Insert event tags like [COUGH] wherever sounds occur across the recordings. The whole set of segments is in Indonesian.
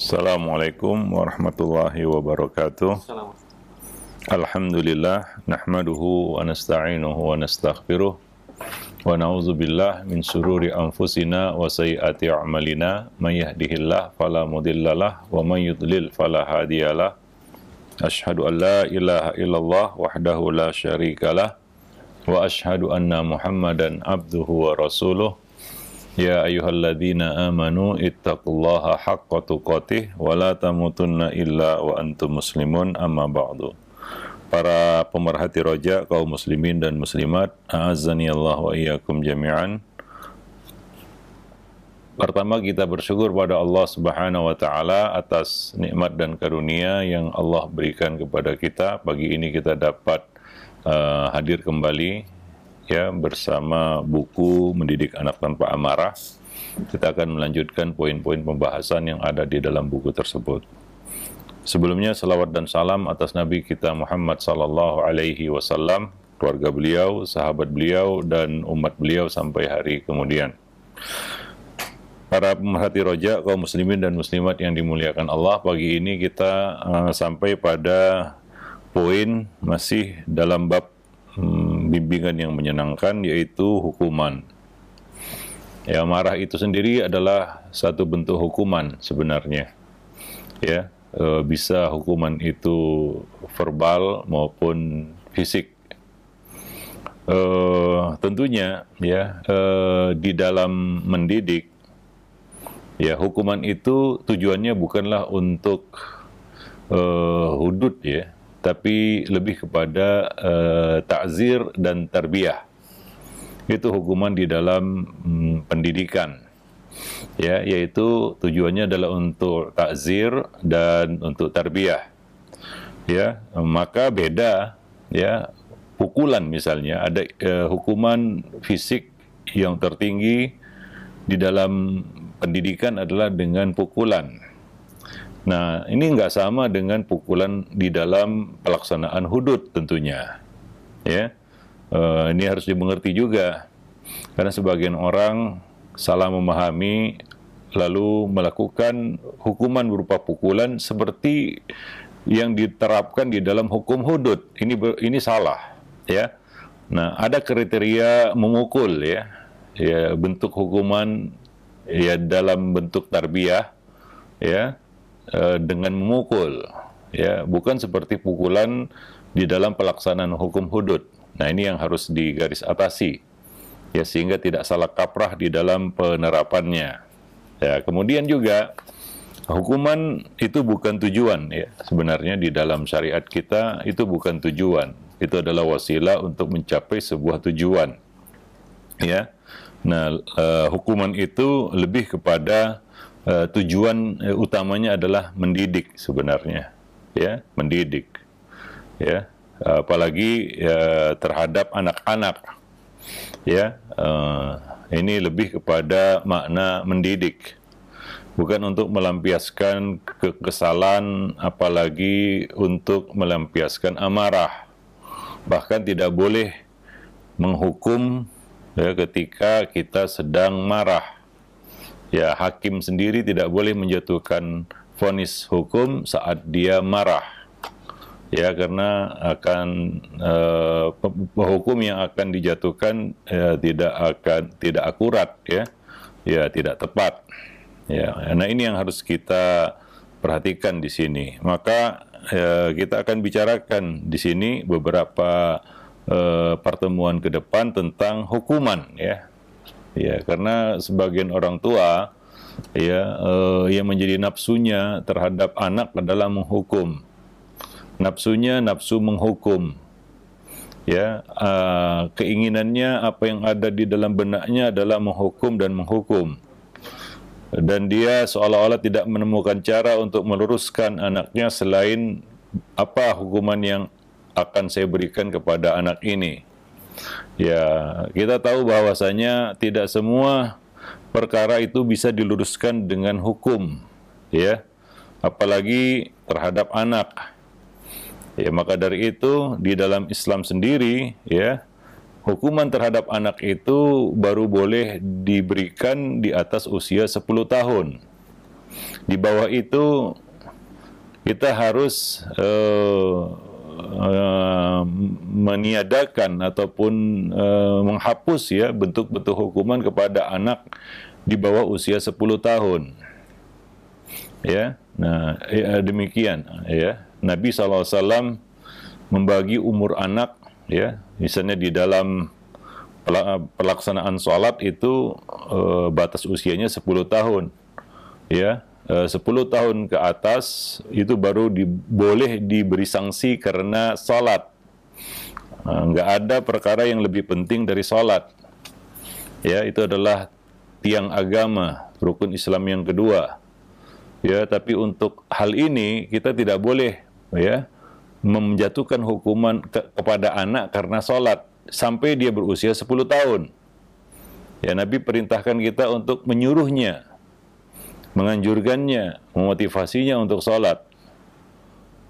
Assalamualaikum warahmatullahi wabarakatuh. Alhamdulillah nahmaduhu wa nasta'inuhu wa nastaghfiruh wa na'udzu billah min sururi anfusina wa sayyiati a'malina may yahdihillah fala mudhillalah wa may yudlil fala hadiyalah. Ashhadu an la ilaha illallah wahdahu la syarikalah wa ashhadu anna Muhammadan abduhu wa rasuluh يا أيها الذين آمنوا اتقوا الله حق تقاته ولا تموتن إلا وأنتم مسلمون أما بعد Para pemerhati roja, kaum muslimin dan muslimat, a'azani Allah wa iyyakum jami'an. Pertama kita bersyukur pada Allah Subhanahu wa taala atas nikmat dan karunia yang Allah berikan kepada kita. Pagi ini kita dapat uh, hadir kembali ya bersama buku Mendidik Anak Tanpa Amarah. Kita akan melanjutkan poin-poin pembahasan yang ada di dalam buku tersebut. Sebelumnya salawat dan salam atas Nabi kita Muhammad sallallahu alaihi wasallam, keluarga beliau, sahabat beliau dan umat beliau sampai hari kemudian. Para pemerhati roja, kaum muslimin dan muslimat yang dimuliakan Allah, pagi ini kita uh, sampai pada poin masih dalam bab hmm, bimbingan yang menyenangkan yaitu hukuman. Ya, marah itu sendiri adalah satu bentuk hukuman sebenarnya. Ya, e, bisa hukuman itu verbal maupun fisik. E, tentunya ya e, di dalam mendidik ya hukuman itu tujuannya bukanlah untuk e, hudud ya tapi lebih kepada uh, eh, takzir dan terbiah. Itu hukuman di dalam hmm, pendidikan. Ya, yaitu tujuannya adalah untuk takzir dan untuk terbiah. Ya, maka beda ya pukulan misalnya ada eh, hukuman fisik yang tertinggi di dalam pendidikan adalah dengan pukulan Nah, ini nggak sama dengan pukulan di dalam pelaksanaan hudud tentunya. Ya, uh, ini harus dimengerti juga. Karena sebagian orang salah memahami lalu melakukan hukuman berupa pukulan seperti yang diterapkan di dalam hukum hudud. Ini ini salah, ya. Nah, ada kriteria memukul ya. Ya, bentuk hukuman ya dalam bentuk tarbiyah ya Eh, dengan memukul ya bukan seperti pukulan di dalam pelaksanaan hukum hudud nah ini yang harus digaris atasi ya sehingga tidak salah kaprah di dalam penerapannya ya kemudian juga hukuman itu bukan tujuan ya sebenarnya di dalam syariat kita itu bukan tujuan itu adalah wasilah untuk mencapai sebuah tujuan ya nah uh, hukuman itu lebih kepada Eh, tujuan eh, utamanya adalah mendidik sebenarnya, ya, mendidik, ya, apalagi ya, terhadap anak-anak, ya, uh, ini lebih kepada makna mendidik, bukan untuk melampiaskan kekesalan, apalagi untuk melampiaskan amarah, bahkan tidak boleh menghukum ya, ketika kita sedang marah ya hakim sendiri tidak boleh menjatuhkan vonis hukum saat dia marah ya karena akan eh, hukum yang akan dijatuhkan ya, tidak akan tidak akurat ya ya tidak tepat ya nah ini yang harus kita perhatikan di sini maka ya, kita akan bicarakan di sini beberapa eh, pertemuan ke depan tentang hukuman ya ya karena sebagian orang tua ya eh, yang menjadi nafsunya terhadap anak adalah menghukum nafsunya nafsu menghukum ya eh, keinginannya apa yang ada di dalam benaknya adalah menghukum dan menghukum dan dia seolah-olah tidak menemukan cara untuk meluruskan anaknya selain apa hukuman yang akan saya berikan kepada anak ini. Ya, kita tahu bahwasanya tidak semua perkara itu bisa diluruskan dengan hukum, ya. Apalagi terhadap anak. Ya, maka dari itu di dalam Islam sendiri, ya, hukuman terhadap anak itu baru boleh diberikan di atas usia 10 tahun. Di bawah itu kita harus eh, Eh, meniadakan ataupun uh, menghapus ya bentuk-bentuk hukuman kepada anak di bawah usia 10 tahun. Ya. Nah, ya, demikian ya. Nabi SAW membagi umur anak ya, misalnya di dalam pelaksanaan sholat itu uh, batas usianya 10 tahun. Ya, 10 eh, tahun ke atas itu baru di, boleh diberi sanksi karena sholat. Eh, nggak ada perkara yang lebih penting dari sholat. Ya, itu adalah tiang agama, rukun Islam yang kedua. Ya, tapi untuk hal ini kita tidak boleh ya menjatuhkan hukuman ke kepada anak karena sholat sampai dia berusia 10 tahun. Ya, Nabi perintahkan kita untuk menyuruhnya menganjurkannya, memotivasinya untuk sholat,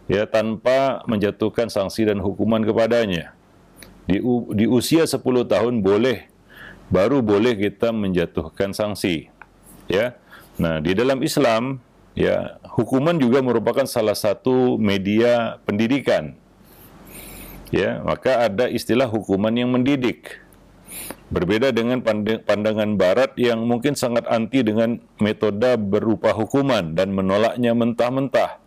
ya tanpa menjatuhkan sanksi dan hukuman kepadanya. Di, di usia 10 tahun boleh, baru boleh kita menjatuhkan sanksi. Ya, nah di dalam Islam ya hukuman juga merupakan salah satu media pendidikan. Ya, maka ada istilah hukuman yang mendidik. Berbeda dengan pandangan Barat yang mungkin sangat anti dengan metode berupa hukuman dan menolaknya mentah-mentah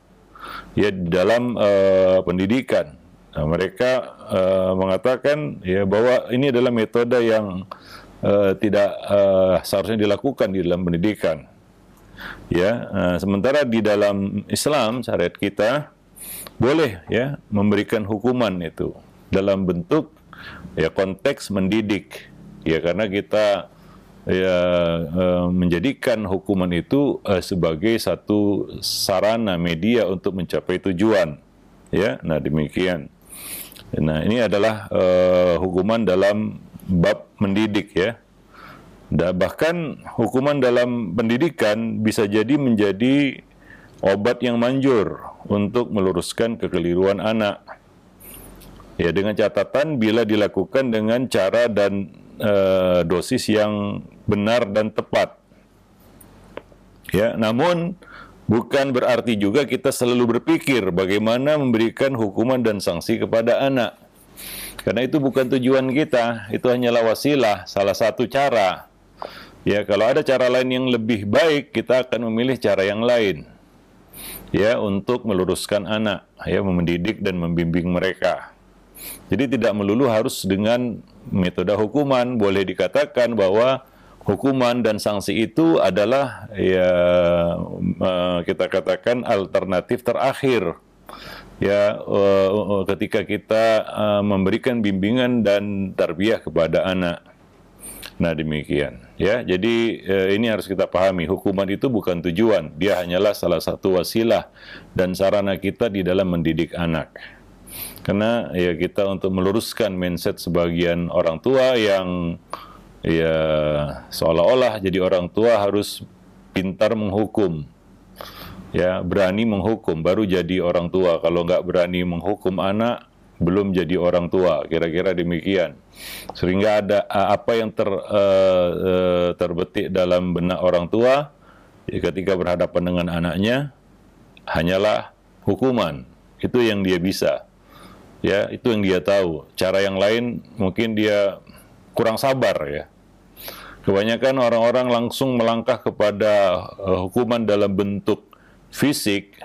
ya dalam uh, pendidikan. Nah, mereka uh, mengatakan ya bahwa ini adalah metode yang uh, tidak uh, seharusnya dilakukan di dalam pendidikan. Ya, uh, sementara di dalam Islam syariat kita boleh ya memberikan hukuman itu dalam bentuk ya konteks mendidik ya karena kita ya eh, menjadikan hukuman itu eh, sebagai satu sarana media untuk mencapai tujuan ya nah demikian nah ini adalah uh, hukuman dalam bab mendidik ya dan bahkan hukuman dalam pendidikan bisa jadi menjadi obat yang manjur untuk meluruskan kekeliruan anak ya dengan catatan bila dilakukan dengan cara dan uh, dosis yang benar dan tepat. Ya, namun bukan berarti juga kita selalu berpikir bagaimana memberikan hukuman dan sanksi kepada anak. Karena itu bukan tujuan kita, itu hanyalah wasilah, salah satu cara. Ya, kalau ada cara lain yang lebih baik, kita akan memilih cara yang lain. Ya, untuk meluruskan anak, ya, mendidik dan membimbing mereka. Jadi tidak melulu harus dengan metode hukuman. Boleh dikatakan bahwa hukuman dan sanksi itu adalah ya eh, kita katakan alternatif terakhir. Ya eh, eh, ketika kita memberikan bimbingan dan tarbiyah kepada anak. Nah demikian ya. Jadi ini harus kita pahami hukuman itu bukan tujuan, dia hanyalah salah satu wasilah dan sarana kita di dalam mendidik anak. Karena ya kita untuk meluruskan mindset sebagian orang tua yang ya seolah-olah jadi orang tua harus pintar menghukum. Ya, berani menghukum baru jadi orang tua. Kalau nggak berani menghukum anak, belum jadi orang tua, kira-kira demikian. Sehingga ada apa yang ter, uh, uh, terbetik dalam benak orang tua ya ketika berhadapan dengan anaknya hanyalah hukuman. Itu yang dia bisa ya itu yang dia tahu. Cara yang lain mungkin dia kurang sabar ya. Kebanyakan orang-orang langsung melangkah kepada uh, hukuman dalam bentuk fisik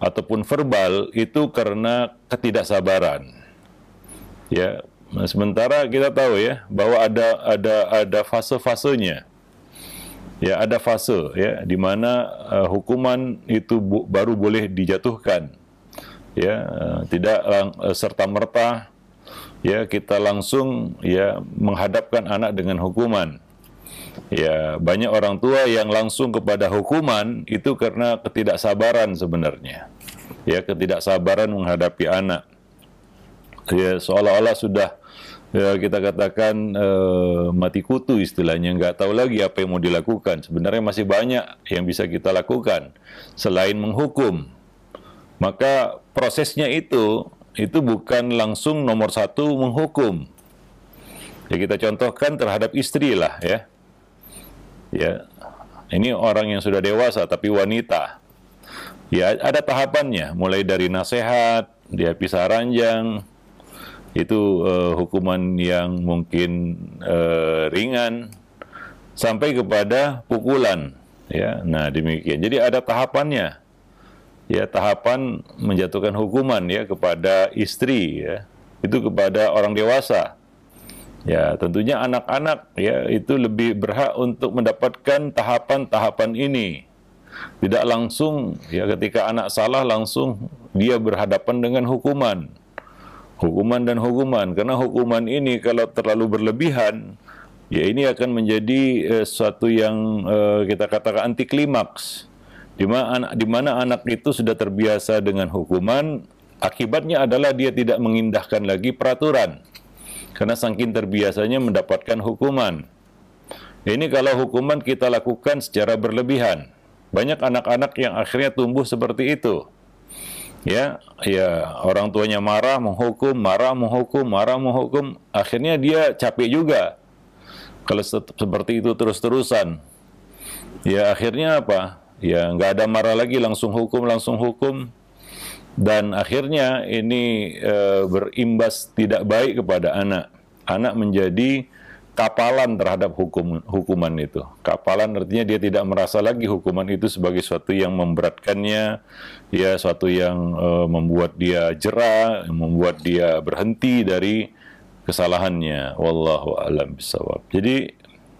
ataupun verbal itu karena ketidaksabaran. Ya, nah, sementara kita tahu ya bahwa ada ada ada fase-fasenya. Ya, ada fase ya di mana uh, hukuman itu baru boleh dijatuhkan ya eh, tidak eh, serta merta ya kita langsung ya menghadapkan anak dengan hukuman. Ya, banyak orang tua yang langsung kepada hukuman itu karena ketidaksabaran sebenarnya. Ya, ketidaksabaran menghadapi anak. Ya, seolah-olah sudah ya, kita katakan eh, mati kutu istilahnya, nggak tahu lagi apa yang mau dilakukan. Sebenarnya masih banyak yang bisa kita lakukan selain menghukum. Maka prosesnya itu itu bukan langsung nomor satu menghukum. Ya kita contohkan terhadap istri lah ya. Ya, ini orang yang sudah dewasa tapi wanita. Ya ada tahapannya, mulai dari nasihat, dia pisah ranjang, itu uh, hukuman yang mungkin uh, ringan sampai kepada pukulan. Ya, nah demikian. Jadi ada tahapannya ya tahapan menjatuhkan hukuman ya kepada istri ya itu kepada orang dewasa ya tentunya anak-anak ya itu lebih berhak untuk mendapatkan tahapan-tahapan ini tidak langsung ya ketika anak salah langsung dia berhadapan dengan hukuman hukuman dan hukuman karena hukuman ini kalau terlalu berlebihan ya ini akan menjadi eh, sesuatu yang eh, kita katakan anti klimaks di mana, di mana anak itu sudah terbiasa dengan hukuman, akibatnya adalah dia tidak mengindahkan lagi peraturan. Karena saking terbiasanya mendapatkan hukuman. Ini kalau hukuman kita lakukan secara berlebihan. Banyak anak-anak yang akhirnya tumbuh seperti itu. Ya, ya orang tuanya marah, menghukum, marah, menghukum, marah, menghukum. Akhirnya dia capek juga. Kalau seperti itu terus-terusan. Ya akhirnya apa? ya nggak ada marah lagi langsung hukum langsung hukum dan akhirnya ini e, berimbas tidak baik kepada anak anak menjadi kapalan terhadap hukum hukuman itu kapalan artinya dia tidak merasa lagi hukuman itu sebagai suatu yang memberatkannya ya suatu yang e, membuat dia jerah membuat dia berhenti dari kesalahannya wallahu alam bisawab jadi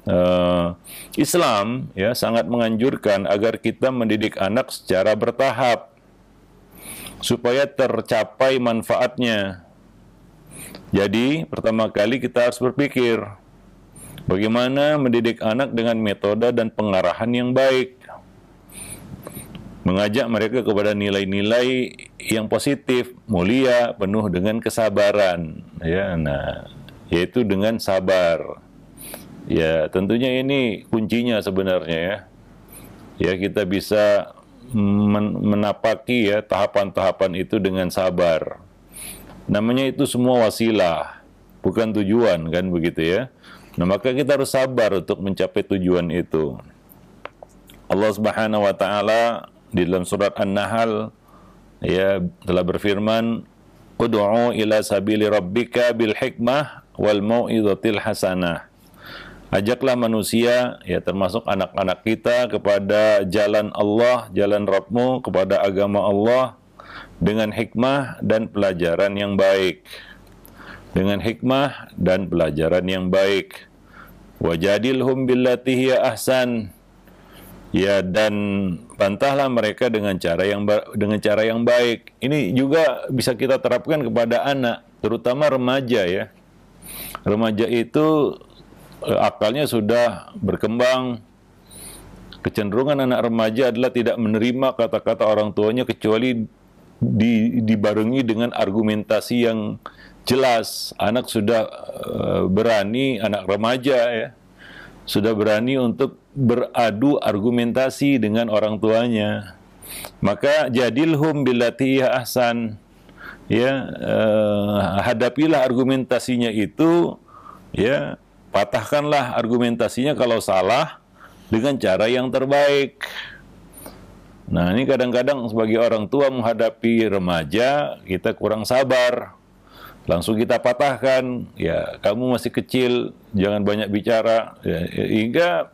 uh, Islam ya sangat menganjurkan agar kita mendidik anak secara bertahap supaya tercapai manfaatnya. Jadi, pertama kali kita harus berpikir bagaimana mendidik anak dengan metode dan pengarahan yang baik. Mengajak mereka kepada nilai-nilai yang positif, mulia, penuh dengan kesabaran, ya, nah, yaitu dengan sabar. Ya, tentunya ini kuncinya sebenarnya ya. Ya, kita bisa men menapaki ya tahapan-tahapan itu dengan sabar. Namanya itu semua wasilah, bukan tujuan kan begitu ya. Nah, maka kita harus sabar untuk mencapai tujuan itu. Allah Subhanahu wa taala di dalam surat An-Nahl ya telah berfirman, "Ud'u ila sabili rabbika bil hikmah wal mau'izatil hasanah." ajaklah manusia ya termasuk anak-anak kita kepada jalan Allah, jalan Rabbmu, kepada agama Allah dengan hikmah dan pelajaran yang baik. Dengan hikmah dan pelajaran yang baik. Wajadilhum billati hiya ahsan. Ya dan bantahlah mereka dengan cara yang dengan cara yang baik. Ini juga bisa kita terapkan kepada anak, terutama remaja ya. Remaja itu Eh, akalnya sudah berkembang. Kecenderungan anak remaja adalah tidak menerima kata-kata orang tuanya kecuali di, dibarengi dengan argumentasi yang jelas. Anak sudah eh, berani, anak remaja ya, sudah berani untuk beradu argumentasi dengan orang tuanya. Maka jadilhum bilatiyah ahsan. Ya, eh, hadapilah argumentasinya itu ya patahkanlah argumentasinya kalau salah dengan cara yang terbaik. Nah, ini kadang-kadang sebagai orang tua menghadapi remaja, kita kurang sabar. Langsung kita patahkan, ya kamu masih kecil, jangan banyak bicara. Ya, hingga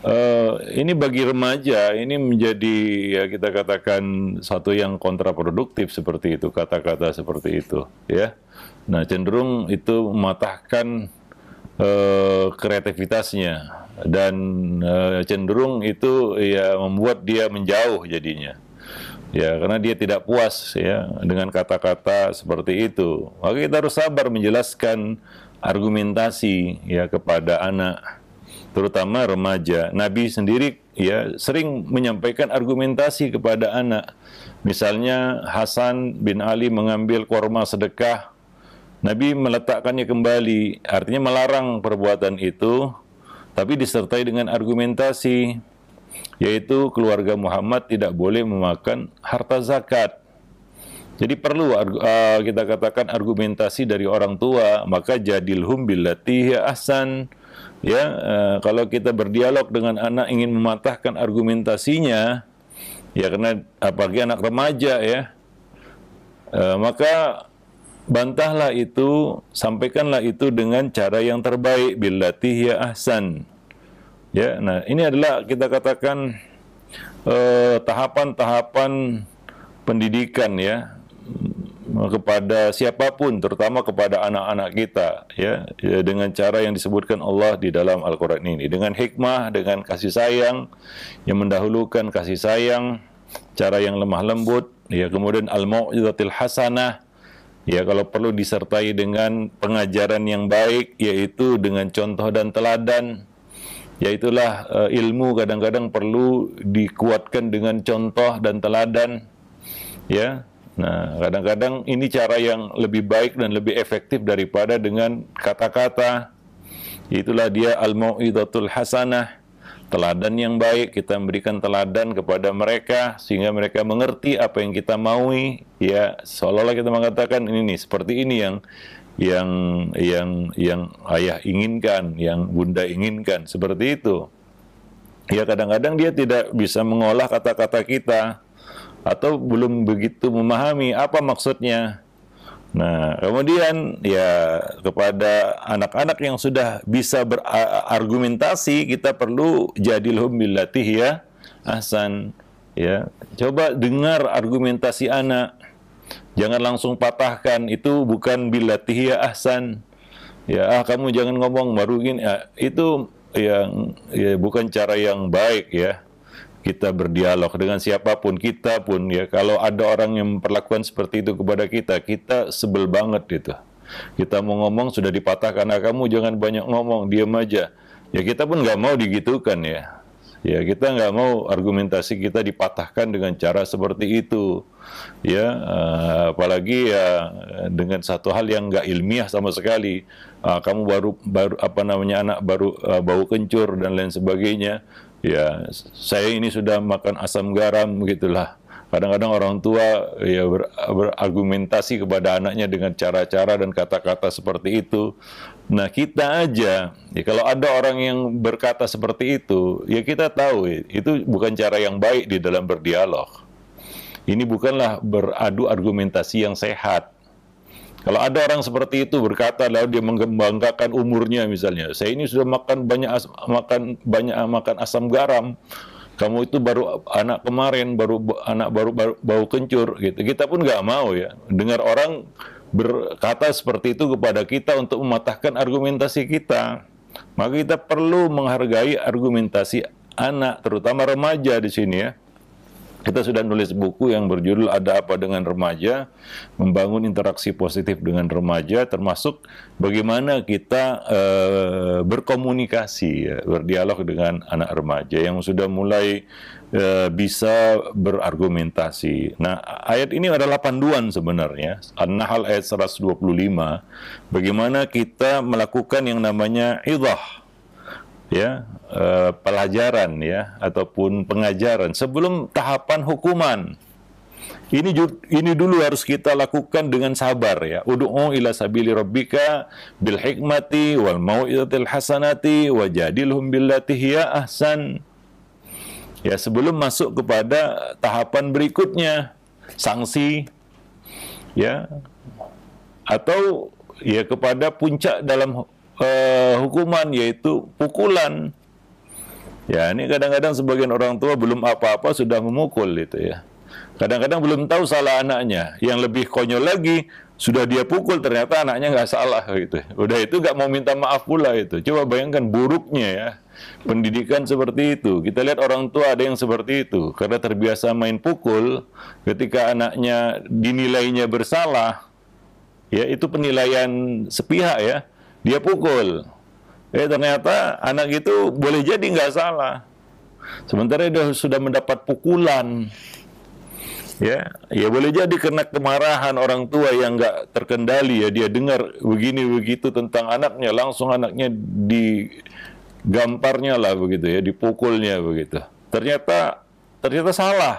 uh, ini bagi remaja, ini menjadi ya kita katakan satu yang kontraproduktif seperti itu, kata-kata seperti itu. ya. Nah, cenderung itu mematahkan Eh, kreativitasnya dan eh, cenderung itu ya membuat dia menjauh jadinya ya karena dia tidak puas ya dengan kata-kata seperti itu maka kita harus sabar menjelaskan argumentasi ya kepada anak terutama remaja Nabi sendiri ya sering menyampaikan argumentasi kepada anak misalnya Hasan bin Ali mengambil korma sedekah Nabi meletakkannya kembali, artinya melarang perbuatan itu, tapi disertai dengan argumentasi, yaitu keluarga Muhammad tidak boleh memakan harta zakat. Jadi perlu uh, kita katakan argumentasi dari orang tua, maka jadilhum billati ya ahsan. Ya, uh, kalau kita berdialog dengan anak ingin mematahkan argumentasinya, ya karena apalagi anak remaja ya, uh, maka bantahlah itu, sampaikanlah itu dengan cara yang terbaik billati ya ahsan. Ya, nah ini adalah kita katakan eh, tahapan-tahapan pendidikan ya kepada siapapun terutama kepada anak-anak kita ya, ya, dengan cara yang disebutkan Allah di dalam Al-Qur'an ini dengan hikmah dengan kasih sayang yang mendahulukan kasih sayang cara yang lemah lembut ya kemudian al-mau'izatil hasanah Ya, kalau perlu disertai dengan pengajaran yang baik, yaitu dengan contoh dan teladan. Yaitulah uh, eh, ilmu kadang-kadang perlu dikuatkan dengan contoh dan teladan. Ya, Nah, kadang-kadang ini cara yang lebih baik dan lebih efektif daripada dengan kata-kata. Itulah dia al muidatul hasanah teladan yang baik, kita memberikan teladan kepada mereka sehingga mereka mengerti apa yang kita maui. Ya, seolah-olah kita mengatakan ini nih seperti ini yang yang yang yang ayah inginkan, yang bunda inginkan, seperti itu. Ya kadang-kadang dia tidak bisa mengolah kata-kata kita atau belum begitu memahami apa maksudnya. Nah, kemudian ya kepada anak-anak yang sudah bisa berargumentasi, kita perlu jadilhum billati ya Hasan. Ya, coba dengar argumentasi anak. Jangan langsung patahkan itu bukan billati ya Hasan. Ya, ah kamu jangan ngomong baru gini. Ya, itu yang ya bukan cara yang baik ya kita berdialog dengan siapapun kita pun ya kalau ada orang yang memperlakukan seperti itu kepada kita kita sebel banget gitu kita mau ngomong sudah dipatahkan ah, kamu jangan banyak ngomong diam aja ya kita pun nggak mau digitukan ya ya kita nggak mau argumentasi kita dipatahkan dengan cara seperti itu ya eh, apalagi ya dengan satu hal yang nggak ilmiah sama sekali ah, kamu baru baru apa namanya anak baru eh, bau kencur dan lain sebagainya ya saya ini sudah makan asam garam begitulah. Kadang-kadang orang tua ya ber, berargumentasi kepada anaknya dengan cara-cara dan kata-kata seperti itu. Nah kita aja, ya kalau ada orang yang berkata seperti itu, ya kita tahu ya, itu bukan cara yang baik di dalam berdialog. Ini bukanlah beradu argumentasi yang sehat. Kalau ada orang seperti itu berkata lalu dia mengembangkan umurnya misalnya, saya ini sudah makan banyak as makan banyak makan asam garam. Kamu itu baru anak kemarin, baru anak baru baru bau kencur gitu. Kita pun nggak mau ya. Dengar orang berkata seperti itu kepada kita untuk mematahkan argumentasi kita. Maka kita perlu menghargai argumentasi anak, terutama remaja di sini ya kita sudah nulis buku yang berjudul Ada Apa Dengan Remaja, membangun interaksi positif dengan remaja, termasuk bagaimana kita e, berkomunikasi, ya, berdialog dengan anak remaja yang sudah mulai e, bisa berargumentasi. Nah, ayat ini adalah panduan sebenarnya, An-Nahl ayat 125, bagaimana kita melakukan yang namanya idah, ya eh, pelajaran ya ataupun pengajaran sebelum tahapan hukuman. Ini ini dulu harus kita lakukan dengan sabar ya. udhu ila sabili rabbika bil hikmati wal mau'izatil hasanati wajadilhum billati hiya ahsan. Ya, sebelum masuk kepada tahapan berikutnya, sanksi ya atau ya kepada puncak dalam Eh, hukuman yaitu pukulan. Ya, ini kadang-kadang sebagian orang tua belum apa-apa sudah memukul itu ya. Kadang-kadang belum tahu salah anaknya. Yang lebih konyol lagi, sudah dia pukul ternyata anaknya nggak salah gitu. Udah itu nggak mau minta maaf pula itu. Coba bayangkan buruknya ya. Pendidikan seperti itu. Kita lihat orang tua ada yang seperti itu. Karena terbiasa main pukul, ketika anaknya dinilainya bersalah, ya itu penilaian sepihak ya dia pukul. Eh ternyata anak itu boleh jadi nggak salah. Sementara dia sudah mendapat pukulan. Ya, ya boleh jadi kena kemarahan orang tua yang nggak terkendali ya dia dengar begini begitu tentang anaknya langsung anaknya digamparnya lah begitu ya dipukulnya begitu. Ternyata ternyata salah.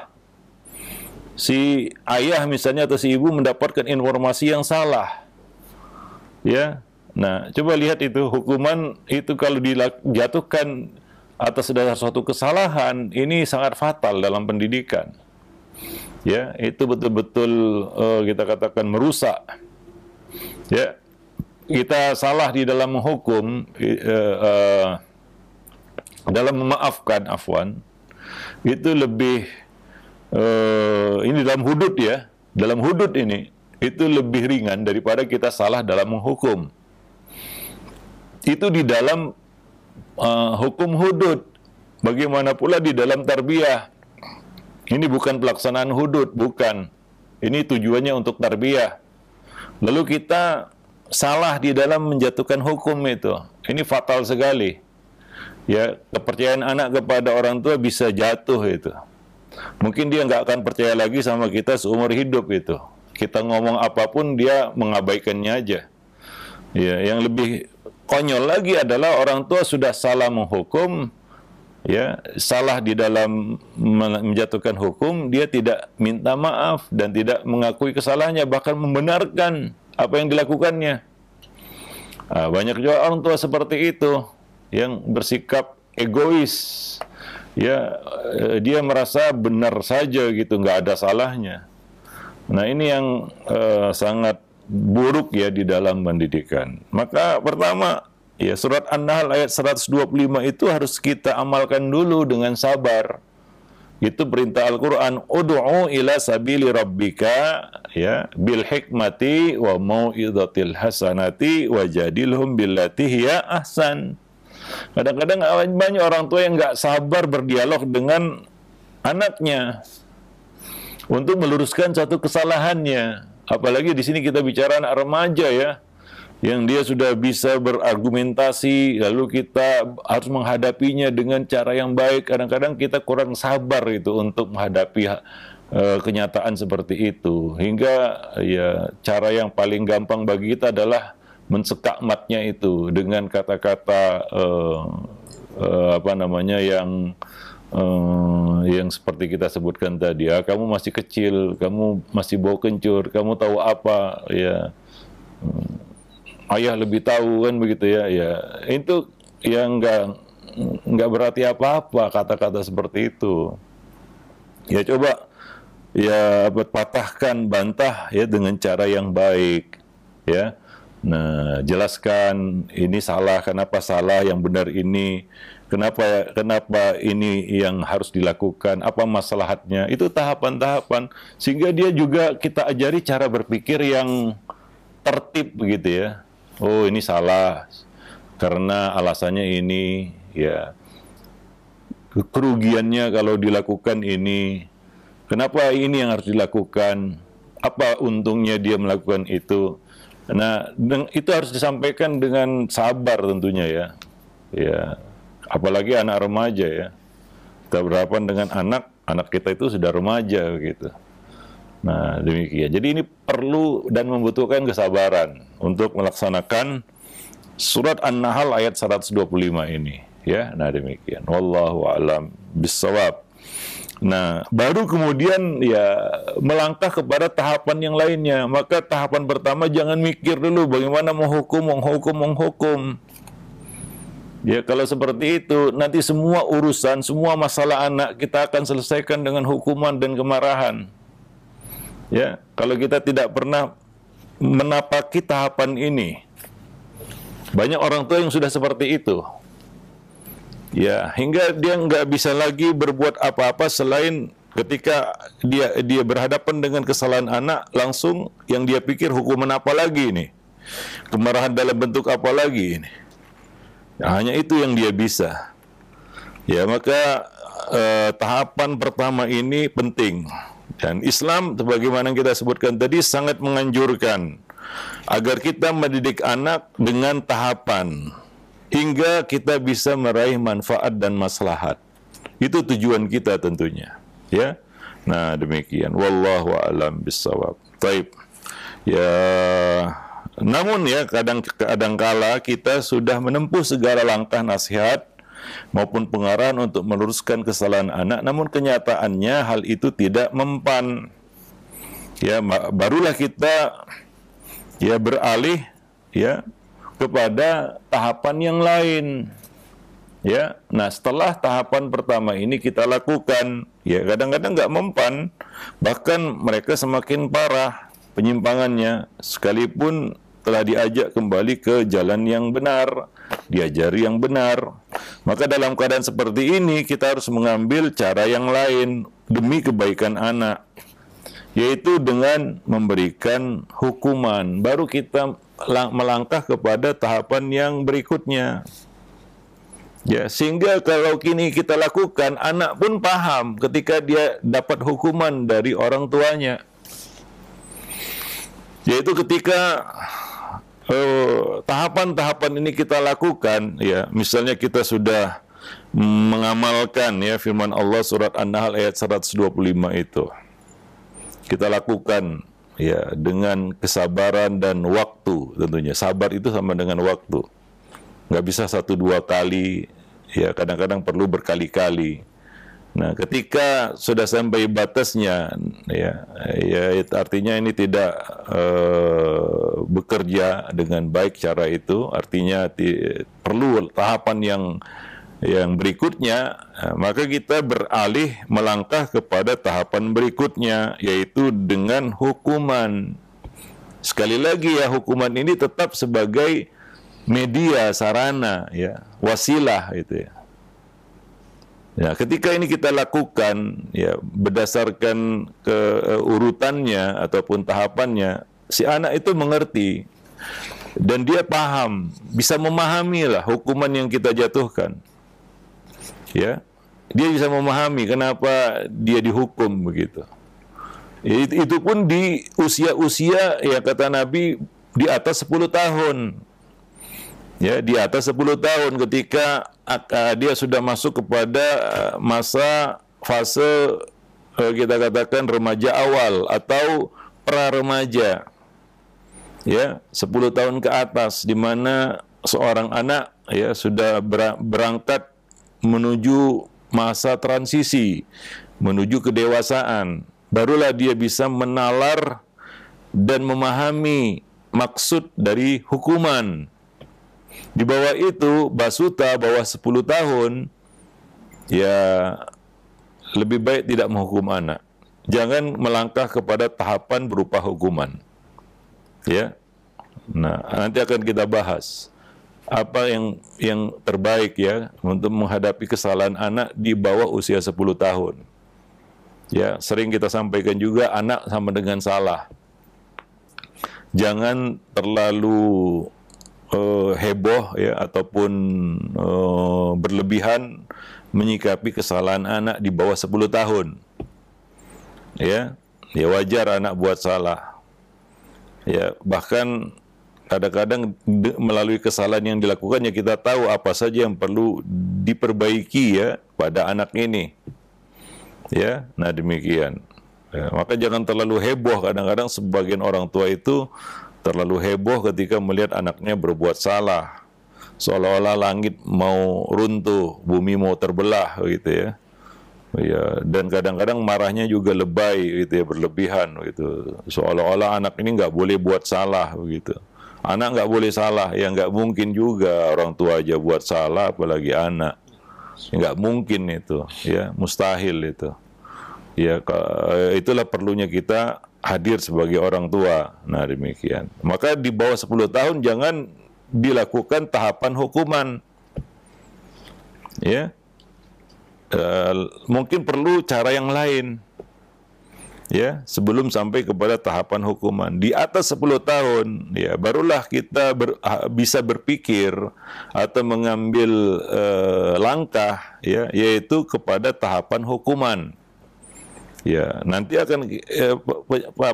Si ayah misalnya atau si ibu mendapatkan informasi yang salah. Ya, Nah, coba lihat itu hukuman itu kalau dijatuhkan atas dasar suatu kesalahan ini sangat fatal dalam pendidikan. Ya, itu betul-betul uh, kita katakan merusak. Ya. Kita salah di dalam menghukum uh, uh, dalam memaafkan afwan itu lebih uh, ini dalam hudud ya, dalam hudud ini itu lebih ringan daripada kita salah dalam menghukum itu di dalam uh, hukum hudud. Bagaimana pula di dalam tarbiyah. Ini bukan pelaksanaan hudud, bukan. Ini tujuannya untuk tarbiyah. Lalu kita salah di dalam menjatuhkan hukum itu. Ini fatal sekali. Ya, kepercayaan anak kepada orang tua bisa jatuh itu. Mungkin dia nggak akan percaya lagi sama kita seumur hidup itu. Kita ngomong apapun dia mengabaikannya aja. Ya, yang lebih konyol lagi adalah orang tua sudah salah menghukum, ya salah di dalam menjatuhkan hukum, dia tidak minta maaf dan tidak mengakui kesalahannya, bahkan membenarkan apa yang dilakukannya. Nah, banyak juga orang tua seperti itu yang bersikap egois, ya eh, dia merasa benar saja gitu, nggak ada salahnya. Nah ini yang uh, sangat buruk ya di dalam pendidikan. Maka pertama ya surat An-Nahl ayat 125 itu harus kita amalkan dulu dengan sabar. Itu perintah Al-Qur'an, "Ud'u ila sabili rabbika" ya, bil hikmati wa mau'izatil hasanati wa jadilhum billati hiya ahsan. Kadang-kadang banyak orang tua yang nggak sabar berdialog dengan anaknya untuk meluruskan satu kesalahannya Apalagi di sini kita bicara anak remaja ya, yang dia sudah bisa berargumentasi, lalu kita harus menghadapinya dengan cara yang baik. Kadang-kadang kita kurang sabar itu untuk menghadapi uh, kenyataan seperti itu. Hingga ya cara yang paling gampang bagi kita adalah mensekakmatnya itu dengan kata-kata uh, uh, apa namanya yang Eh, yang seperti kita sebutkan tadi ya kamu masih kecil kamu masih bau kencur kamu tahu apa ya hmm. ayah lebih tahu kan begitu ya ya itu yang enggak nggak berarti apa-apa kata-kata seperti itu ya coba ya patahkan bantah ya dengan cara yang baik ya nah jelaskan ini salah kenapa salah yang benar ini Kenapa kenapa ini yang harus dilakukan? Apa masalahnya? Itu tahapan-tahapan sehingga dia juga kita ajari cara berpikir yang tertib begitu ya. Oh, ini salah karena alasannya ini ya. Kerugiannya kalau dilakukan ini. Kenapa ini yang harus dilakukan? Apa untungnya dia melakukan itu? Nah, itu harus disampaikan dengan sabar tentunya ya. Ya, apalagi anak remaja ya. Kita berhadapan dengan anak, anak kita itu sudah remaja gitu. Nah, demikian. Jadi ini perlu dan membutuhkan kesabaran untuk melaksanakan surat An-Nahl ayat 125 ini, ya. Nah, demikian. Wallahu alam bisawab. Nah, baru kemudian ya melangkah kepada tahapan yang lainnya. Maka tahapan pertama jangan mikir dulu bagaimana menghukum, menghukum, menghukum. Ya kalau seperti itu, nanti semua urusan, semua masalah anak kita akan selesaikan dengan hukuman dan kemarahan. Ya, kalau kita tidak pernah menapaki tahapan ini. Banyak orang tua yang sudah seperti itu. Ya, hingga dia nggak bisa lagi berbuat apa-apa selain ketika dia dia berhadapan dengan kesalahan anak langsung yang dia pikir hukuman apa lagi ini? Kemarahan dalam bentuk apa lagi ini? Ya, hanya itu yang dia bisa. Ya, maka eh, tahapan pertama ini penting. Dan Islam sebagaimana kita sebutkan tadi sangat menganjurkan agar kita mendidik anak dengan tahapan hingga kita bisa meraih manfaat dan maslahat. Itu tujuan kita tentunya, ya. Nah, demikian. Wallahu a'lam Taib. Ya namun ya kadang kadang kala kita sudah menempuh segala langkah nasihat maupun pengarahan untuk meluruskan kesalahan anak, namun kenyataannya hal itu tidak mempan. Ya, barulah kita ya beralih ya kepada tahapan yang lain. Ya, nah setelah tahapan pertama ini kita lakukan, ya kadang-kadang nggak mempan, bahkan mereka semakin parah penyimpangannya, sekalipun telah diajak kembali ke jalan yang benar, diajari yang benar. Maka dalam keadaan seperti ini kita harus mengambil cara yang lain demi kebaikan anak, yaitu dengan memberikan hukuman. Baru kita melangkah kepada tahapan yang berikutnya. Ya, sehingga kalau kini kita lakukan, anak pun paham ketika dia dapat hukuman dari orang tuanya. Yaitu ketika Eh, tahapan-tahapan ini kita lakukan ya misalnya kita sudah mengamalkan ya firman Allah surat An-Nahl ayat 125 itu. Kita lakukan ya dengan kesabaran dan waktu tentunya. Sabar itu sama dengan waktu. Nggak bisa satu dua kali, ya kadang-kadang perlu berkali-kali. Nah, ketika sudah sampai batasnya, ya, ya artinya ini tidak uh, bekerja dengan baik cara itu. Artinya ti, perlu tahapan yang yang berikutnya, eh, maka kita beralih melangkah kepada tahapan berikutnya, yaitu dengan hukuman. Sekali lagi ya, hukuman ini tetap sebagai media, sarana, ya, wasilah, itu ya Nah, ketika ini kita lakukan ya berdasarkan ke uh, urutannya ataupun tahapannya, si anak itu mengerti dan dia paham, bisa memahami lah hukuman yang kita jatuhkan. Ya. Dia bisa memahami kenapa dia dihukum begitu. Ya, itu pun di usia-usia ya kata Nabi di atas 10 tahun ya di atas 10 tahun ketika dia sudah masuk kepada masa fase e, kita katakan remaja awal atau pra remaja ya 10 tahun ke atas di mana seorang anak ya sudah berangkat menuju masa transisi menuju kedewasaan barulah dia bisa menalar dan memahami maksud dari hukuman di bawah itu Basuta bawah 10 tahun ya lebih baik tidak menghukum anak. Jangan melangkah kepada tahapan berupa hukuman. Ya. Nah, nanti akan kita bahas apa yang yang terbaik ya untuk menghadapi kesalahan anak di bawah usia 10 tahun. Ya, sering kita sampaikan juga anak sama dengan salah. Jangan terlalu uh, heboh ya ataupun uh, berlebihan menyikapi kesalahan anak di bawah 10 tahun. Ya, ya wajar anak buat salah. Ya, bahkan kadang-kadang melalui kesalahan yang dilakukannya kita tahu apa saja yang perlu diperbaiki ya pada anak ini. Ya, nah demikian. Ya, maka jangan terlalu heboh kadang-kadang sebagian orang tua itu terlalu heboh ketika melihat anaknya berbuat salah. Seolah-olah langit mau runtuh, bumi mau terbelah gitu ya. Ya, dan kadang-kadang marahnya juga lebay gitu ya, berlebihan gitu. Seolah-olah anak ini nggak boleh buat salah gitu. Anak nggak boleh salah, ya nggak mungkin juga orang tua aja buat salah, apalagi anak. Nggak mungkin itu, ya mustahil itu. Ya, itulah perlunya kita hadir sebagai orang tua. Nah, demikian. Maka di bawah 10 tahun jangan dilakukan tahapan hukuman. Ya. E, mungkin perlu cara yang lain. Ya, sebelum sampai kepada tahapan hukuman. Di atas 10 tahun, ya, barulah kita ber, ah, bisa berpikir atau mengambil e, langkah ya, yaitu kepada tahapan hukuman Ya, nanti akan eh,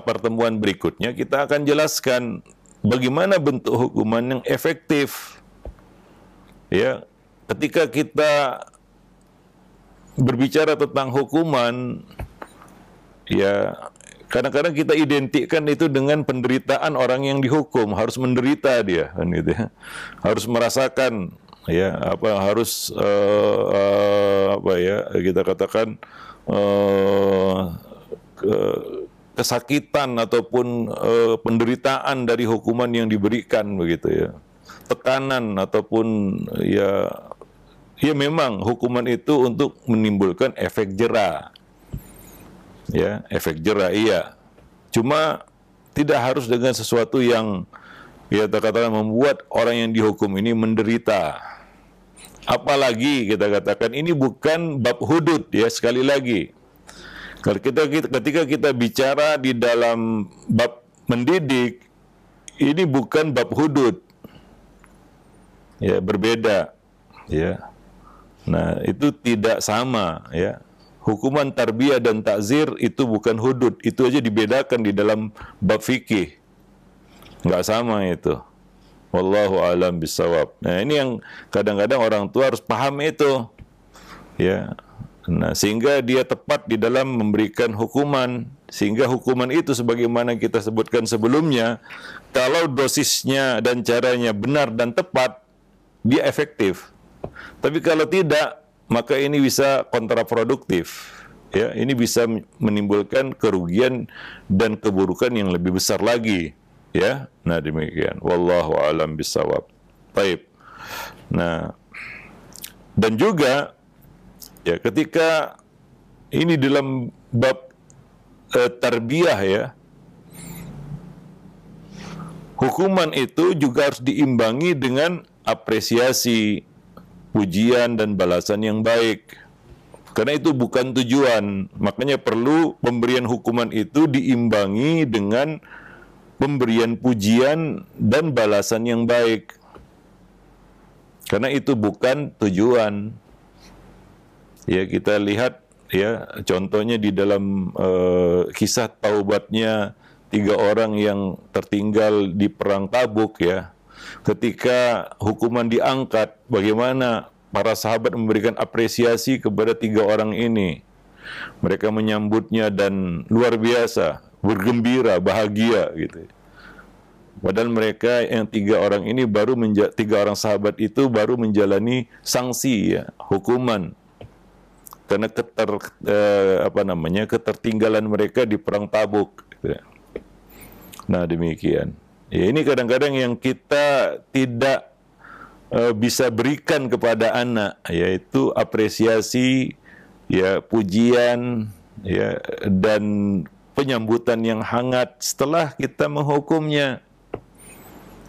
pertemuan berikutnya kita akan jelaskan bagaimana bentuk hukuman yang efektif. Ya, ketika kita berbicara tentang hukuman, ya kadang-kadang kita identikkan itu dengan penderitaan orang yang dihukum harus menderita dia kan gitu ya harus merasakan ya apa harus uh, uh, apa ya kita katakan Eh, kesakitan ataupun eh, penderitaan dari hukuman yang diberikan begitu ya tekanan ataupun ya ya memang hukuman itu untuk menimbulkan efek jera ya efek jera iya cuma tidak harus dengan sesuatu yang ya katakanlah membuat orang yang dihukum ini menderita Apalagi kita katakan ini bukan bab hudud ya sekali lagi. Kalau kita, ketika kita bicara di dalam bab mendidik ini bukan bab hudud. Ya, berbeda. Ya. Nah, itu tidak sama ya. Hukuman tarbiyah dan takzir itu bukan hudud, itu aja dibedakan di dalam bab fikih. Enggak sama itu. Wallahu alam bisawab. Nah, ini yang kadang-kadang orang tua harus paham itu. Ya. Nah, sehingga dia tepat di dalam memberikan hukuman sehingga hukuman itu sebagaimana kita sebutkan sebelumnya kalau dosisnya dan caranya benar dan tepat dia efektif. Tapi kalau tidak, maka ini bisa kontraproduktif. Ya, ini bisa menimbulkan kerugian dan keburukan yang lebih besar lagi. Ya, nah demikian. Wallahu alam bisawab. Taib. Nah, dan juga ya ketika ini dalam bab e, tarbiyah ya, hukuman itu juga harus diimbangi dengan apresiasi, pujian dan balasan yang baik. Karena itu bukan tujuan, makanya perlu pemberian hukuman itu diimbangi dengan pemberian pujian dan balasan yang baik. Karena itu bukan tujuan. Ya kita lihat ya contohnya di dalam uh, kisah taubatnya tiga orang yang tertinggal di perang Tabuk ya. Ketika hukuman diangkat, bagaimana para sahabat memberikan apresiasi kepada tiga orang ini? Mereka menyambutnya dan luar biasa bergembira, bahagia gitu. Padahal mereka yang tiga orang ini baru menja- tiga orang sahabat itu baru menjalani sanksi ya, hukuman karena keter eh, apa namanya ketertinggalan mereka di perang Tabuk. Gitu. Ya. Nah demikian. Ya, ini kadang-kadang yang kita tidak eh, bisa berikan kepada anak yaitu apresiasi, ya pujian, ya dan penyambutan yang hangat setelah kita menghukumnya.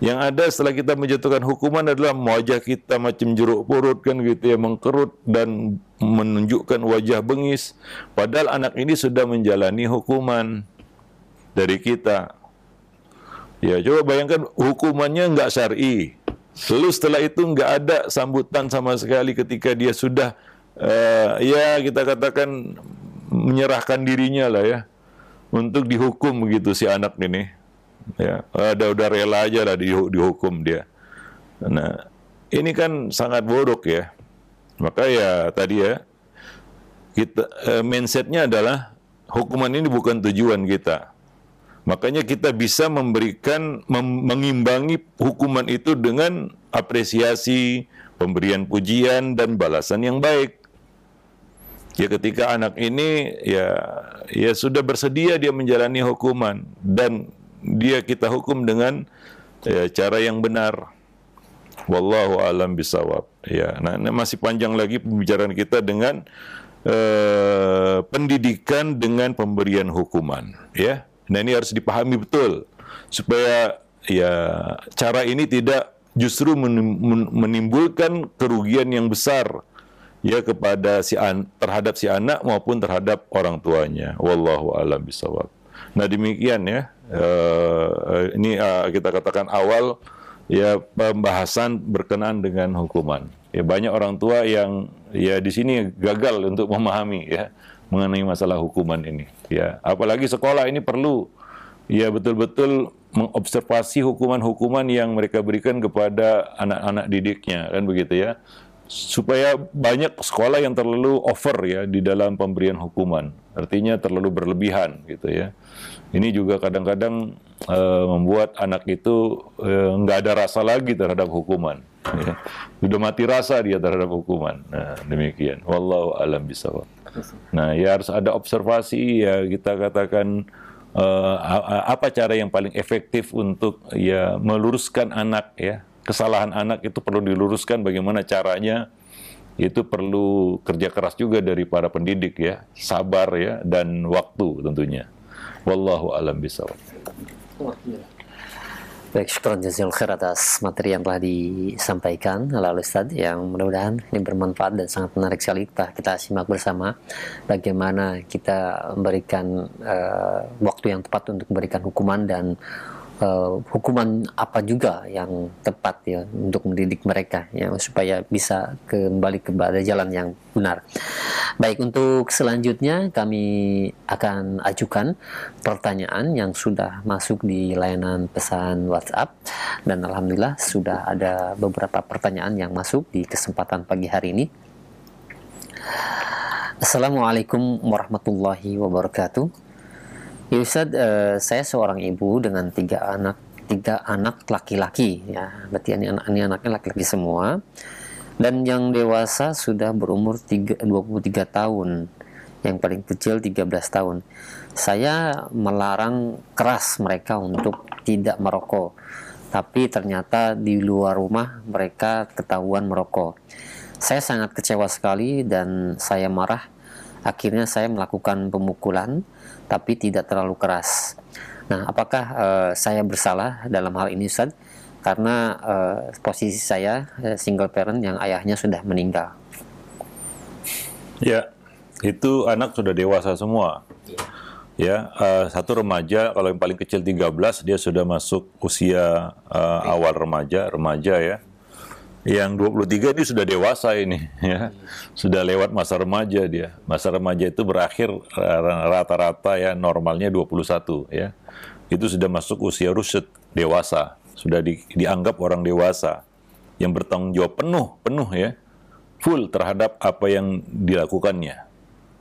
Yang ada setelah kita menjatuhkan hukuman adalah wajah kita macam jeruk purut kan gitu ya, mengkerut dan menunjukkan wajah bengis. Padahal anak ini sudah menjalani hukuman dari kita. Ya, coba bayangkan hukumannya enggak syar'i. Lalu setelah itu enggak ada sambutan sama sekali ketika dia sudah uh, ya kita katakan menyerahkan dirinya lah ya untuk dihukum begitu si anak ini. Ya, ada udah rela aja lah dihukum dia. Nah, ini kan sangat bodoh ya. Maka ya tadi ya kita eh, mindsetnya adalah hukuman ini bukan tujuan kita. Makanya kita bisa memberikan mem mengimbangi hukuman itu dengan apresiasi, pemberian pujian dan balasan yang baik. Ya ketika anak ini ya ya sudah bersedia dia menjalani hukuman dan dia kita hukum dengan ya, cara yang benar. Wallahu alam bisawab. Ya, nah, ini masih panjang lagi pembicaraan kita dengan eh, pendidikan dengan pemberian hukuman. Ya, nah ini harus dipahami betul supaya ya cara ini tidak justru menimbulkan kerugian yang besar ya kepada si an terhadap si anak maupun terhadap orang tuanya. Wallahu a'lam bishawab. Nah demikian ya. Uh, ini uh, kita katakan awal ya pembahasan berkenaan dengan hukuman. Ya banyak orang tua yang ya di sini gagal untuk memahami ya mengenai masalah hukuman ini. Ya apalagi sekolah ini perlu ya betul-betul mengobservasi hukuman-hukuman yang mereka berikan kepada anak-anak didiknya kan begitu ya supaya banyak sekolah yang terlalu over ya di dalam pemberian hukuman. Artinya terlalu berlebihan gitu ya. Ini juga kadang-kadang e, membuat anak itu e, ada rasa lagi terhadap hukuman. Ya. Sudah mati rasa dia terhadap hukuman. Nah, demikian. Wallahu alam bisa Nah, ya harus ada observasi ya kita katakan e, apa cara yang paling efektif untuk ya meluruskan anak ya kesalahan anak itu perlu diluruskan bagaimana caranya itu perlu kerja keras juga dari para pendidik ya, sabar ya dan waktu tentunya. Wallahu alam bisawab. Baik, syukuran jazil khair atas materi yang telah disampaikan oleh Ustaz yang mudah-mudahan ini bermanfaat dan sangat menarik sekali. Kita, kita simak bersama bagaimana kita memberikan uh, waktu yang tepat untuk memberikan hukuman dan uh, hukuman apa juga yang tepat ya untuk mendidik mereka ya supaya bisa kembali kepada jalan yang benar. Baik untuk selanjutnya kami akan ajukan pertanyaan yang sudah masuk di layanan pesan WhatsApp dan alhamdulillah sudah ada beberapa pertanyaan yang masuk di kesempatan pagi hari ini. Assalamualaikum warahmatullahi wabarakatuh. Ya Ustaz, uh, saya seorang ibu dengan tiga anak, tiga anak laki-laki ya. Berarti ini anak ini anaknya laki-laki semua. Dan yang dewasa sudah berumur tiga, 23 tahun. Yang paling kecil 13 tahun. Saya melarang keras mereka untuk tidak merokok. Tapi ternyata di luar rumah mereka ketahuan merokok. Saya sangat kecewa sekali dan saya marah. Akhirnya saya melakukan pemukulan tapi tidak terlalu keras. Nah, apakah uh, saya bersalah dalam hal ini Ustaz? Karena uh, posisi saya eh, single parent yang ayahnya sudah meninggal. Ya, itu anak sudah dewasa semua. Iya. Ya, uh, satu remaja kalau yang paling kecil 13 dia sudah masuk usia uh, awal remaja, remaja ya yang 23 ini sudah dewasa ini ya. Sudah lewat masa remaja dia. Masa remaja itu berakhir eh, rata-rata ya normalnya 21 ya. Itu sudah masuk usia rusyid, dewasa, sudah di, dianggap orang dewasa yang bertanggung jawab penuh, penuh ya. Full terhadap apa yang dilakukannya.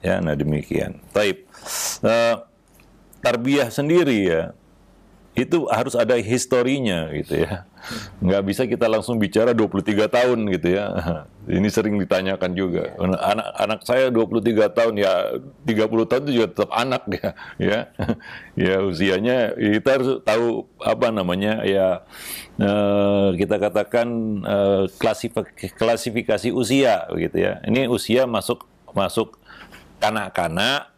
Ya, nah demikian. Taib. Uh, tarbiyah sendiri ya. Itu harus ada historinya gitu ya Nggak bisa kita langsung bicara 23 tahun gitu ya. [LAUGHS] Ini sering ditanyakan juga. Anak-anak iya. saya 23 tahun ya 30 tahun itu juga tetap anak ya. [LAUGHS] Ya, ya usianya kita harus tahu apa namanya ya eh, kita katakan eh, klasifikasi usia gitu ya. Ini usia masuk masuk kanak-kanak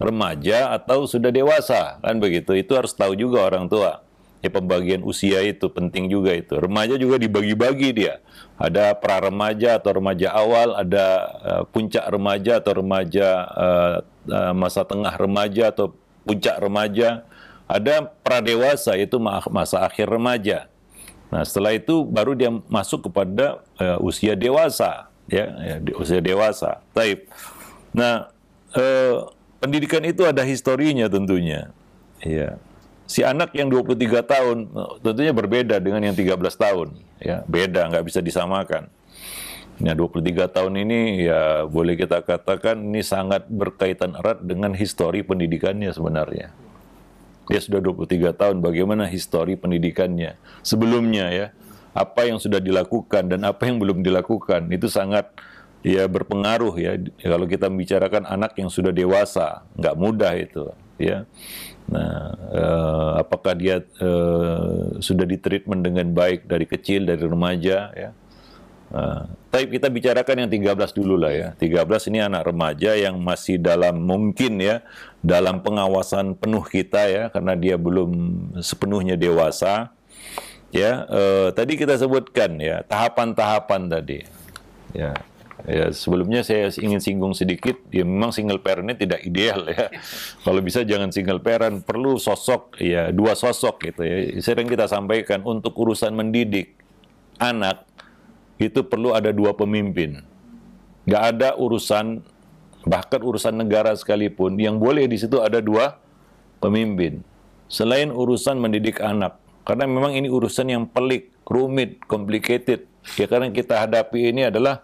remaja atau sudah dewasa kan begitu itu harus tahu juga orang tua Ya pembagian usia itu penting juga itu. Remaja juga dibagi-bagi dia. Ada pra remaja atau remaja awal, ada uh, puncak remaja atau remaja uh, uh, masa tengah remaja atau puncak remaja. Ada pradewasa itu masa akhir remaja. Nah, setelah itu baru dia masuk kepada uh, usia dewasa, ya, ya usia dewasa. Taib. Nah, uh, pendidikan itu ada historinya tentunya. Ya si anak yang 23 tahun eh, tentunya berbeda dengan yang 13 tahun ya beda nggak bisa disamakan nah 23 tahun ini ya boleh kita katakan ini sangat berkaitan erat dengan histori pendidikannya sebenarnya dia sudah 23 tahun bagaimana histori pendidikannya sebelumnya ya apa yang sudah dilakukan dan apa yang belum dilakukan itu sangat ya berpengaruh ya kalau kita membicarakan anak yang sudah dewasa nggak mudah itu ya Nah, eh, apakah dia eh, sudah ditreatment dengan baik dari kecil, dari remaja, ya? Nah, tapi kita bicarakan yang 13 dulu lah ya. 13 ini anak remaja yang masih dalam mungkin ya, dalam pengawasan penuh kita ya, karena dia belum sepenuhnya dewasa. Ya, eh, tadi kita sebutkan ya tahapan-tahapan tadi. Ya, Ya, sebelumnya saya ingin singgung sedikit, ya memang single parent ini tidak ideal ya. [LAUGHS] Kalau bisa jangan single parent, perlu sosok ya dua sosok gitu ya. Sering kita sampaikan untuk urusan mendidik anak itu perlu ada dua pemimpin. Gak ada urusan bahkan urusan negara sekalipun yang boleh di situ ada dua pemimpin. Selain urusan mendidik anak, karena memang ini urusan yang pelik, rumit, complicated. Ya karena kita hadapi ini adalah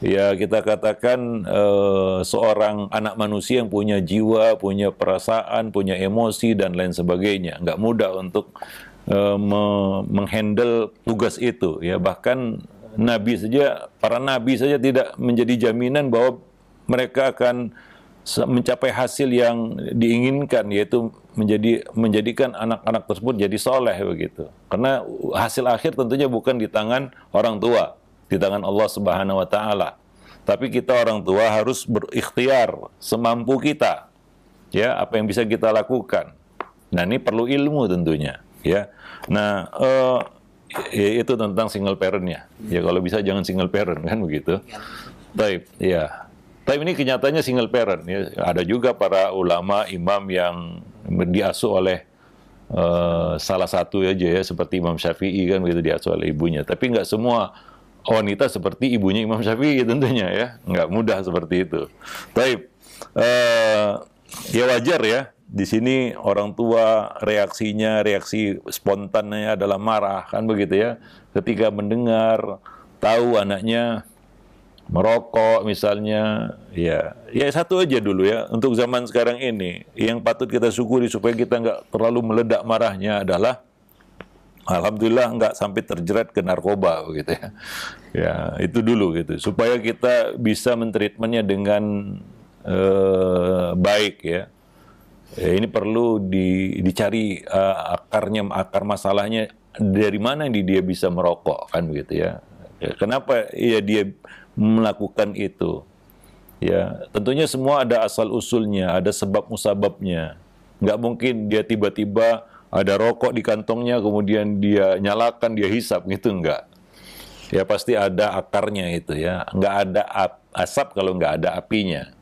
ya kita katakan uh, seorang anak manusia yang punya jiwa, punya perasaan, punya emosi dan lain sebagainya. Nggak mudah untuk uh, me menghandle tugas itu. Ya bahkan nabi saja, para nabi saja tidak menjadi jaminan bahwa mereka akan mencapai hasil yang diinginkan yaitu menjadi menjadikan anak-anak tersebut jadi soleh begitu karena hasil akhir tentunya bukan di tangan orang tua di tangan Allah Subhanahu wa taala. Tapi kita orang tua harus berikhtiar semampu kita. Ya, apa yang bisa kita lakukan. Nah, ini perlu ilmu tentunya, ya. Nah, uh, itu tentang single parent-nya. Ya, kalau bisa jangan single parent kan begitu. Baik, ya. Tapi ini kenyataannya single parent. Ya, ada juga para ulama, imam yang diasuh oleh uh, salah satu aja ya, seperti Imam Syafi'i kan begitu diasuh oleh ibunya. Tapi nggak semua wanita seperti ibunya Imam Syafi'i tentunya ya. Nggak mudah seperti itu. Tapi uh, eh, ya wajar ya. Di sini orang tua reaksinya, reaksi spontannya adalah marah kan begitu ya. Ketika mendengar tahu anaknya merokok misalnya ya ya satu aja dulu ya untuk zaman sekarang ini yang patut kita syukuri supaya kita nggak terlalu meledak marahnya adalah Alhamdulillah nggak sampai terjerat ke narkoba gitu ya. Ya itu dulu gitu supaya kita bisa mentreatmentnya dengan eh, baik ya. ya. Ini perlu di, dicari uh, akarnya akar masalahnya dari mana dia bisa merokok kan begitu ya. ya. Kenapa ya dia melakukan itu? Ya tentunya semua ada asal usulnya, ada sebab musababnya. Nggak mungkin dia tiba-tiba ada rokok di kantongnya, kemudian dia nyalakan, dia hisap, gitu enggak. Ya pasti ada akarnya itu ya, enggak ada asap kalau enggak ada apinya.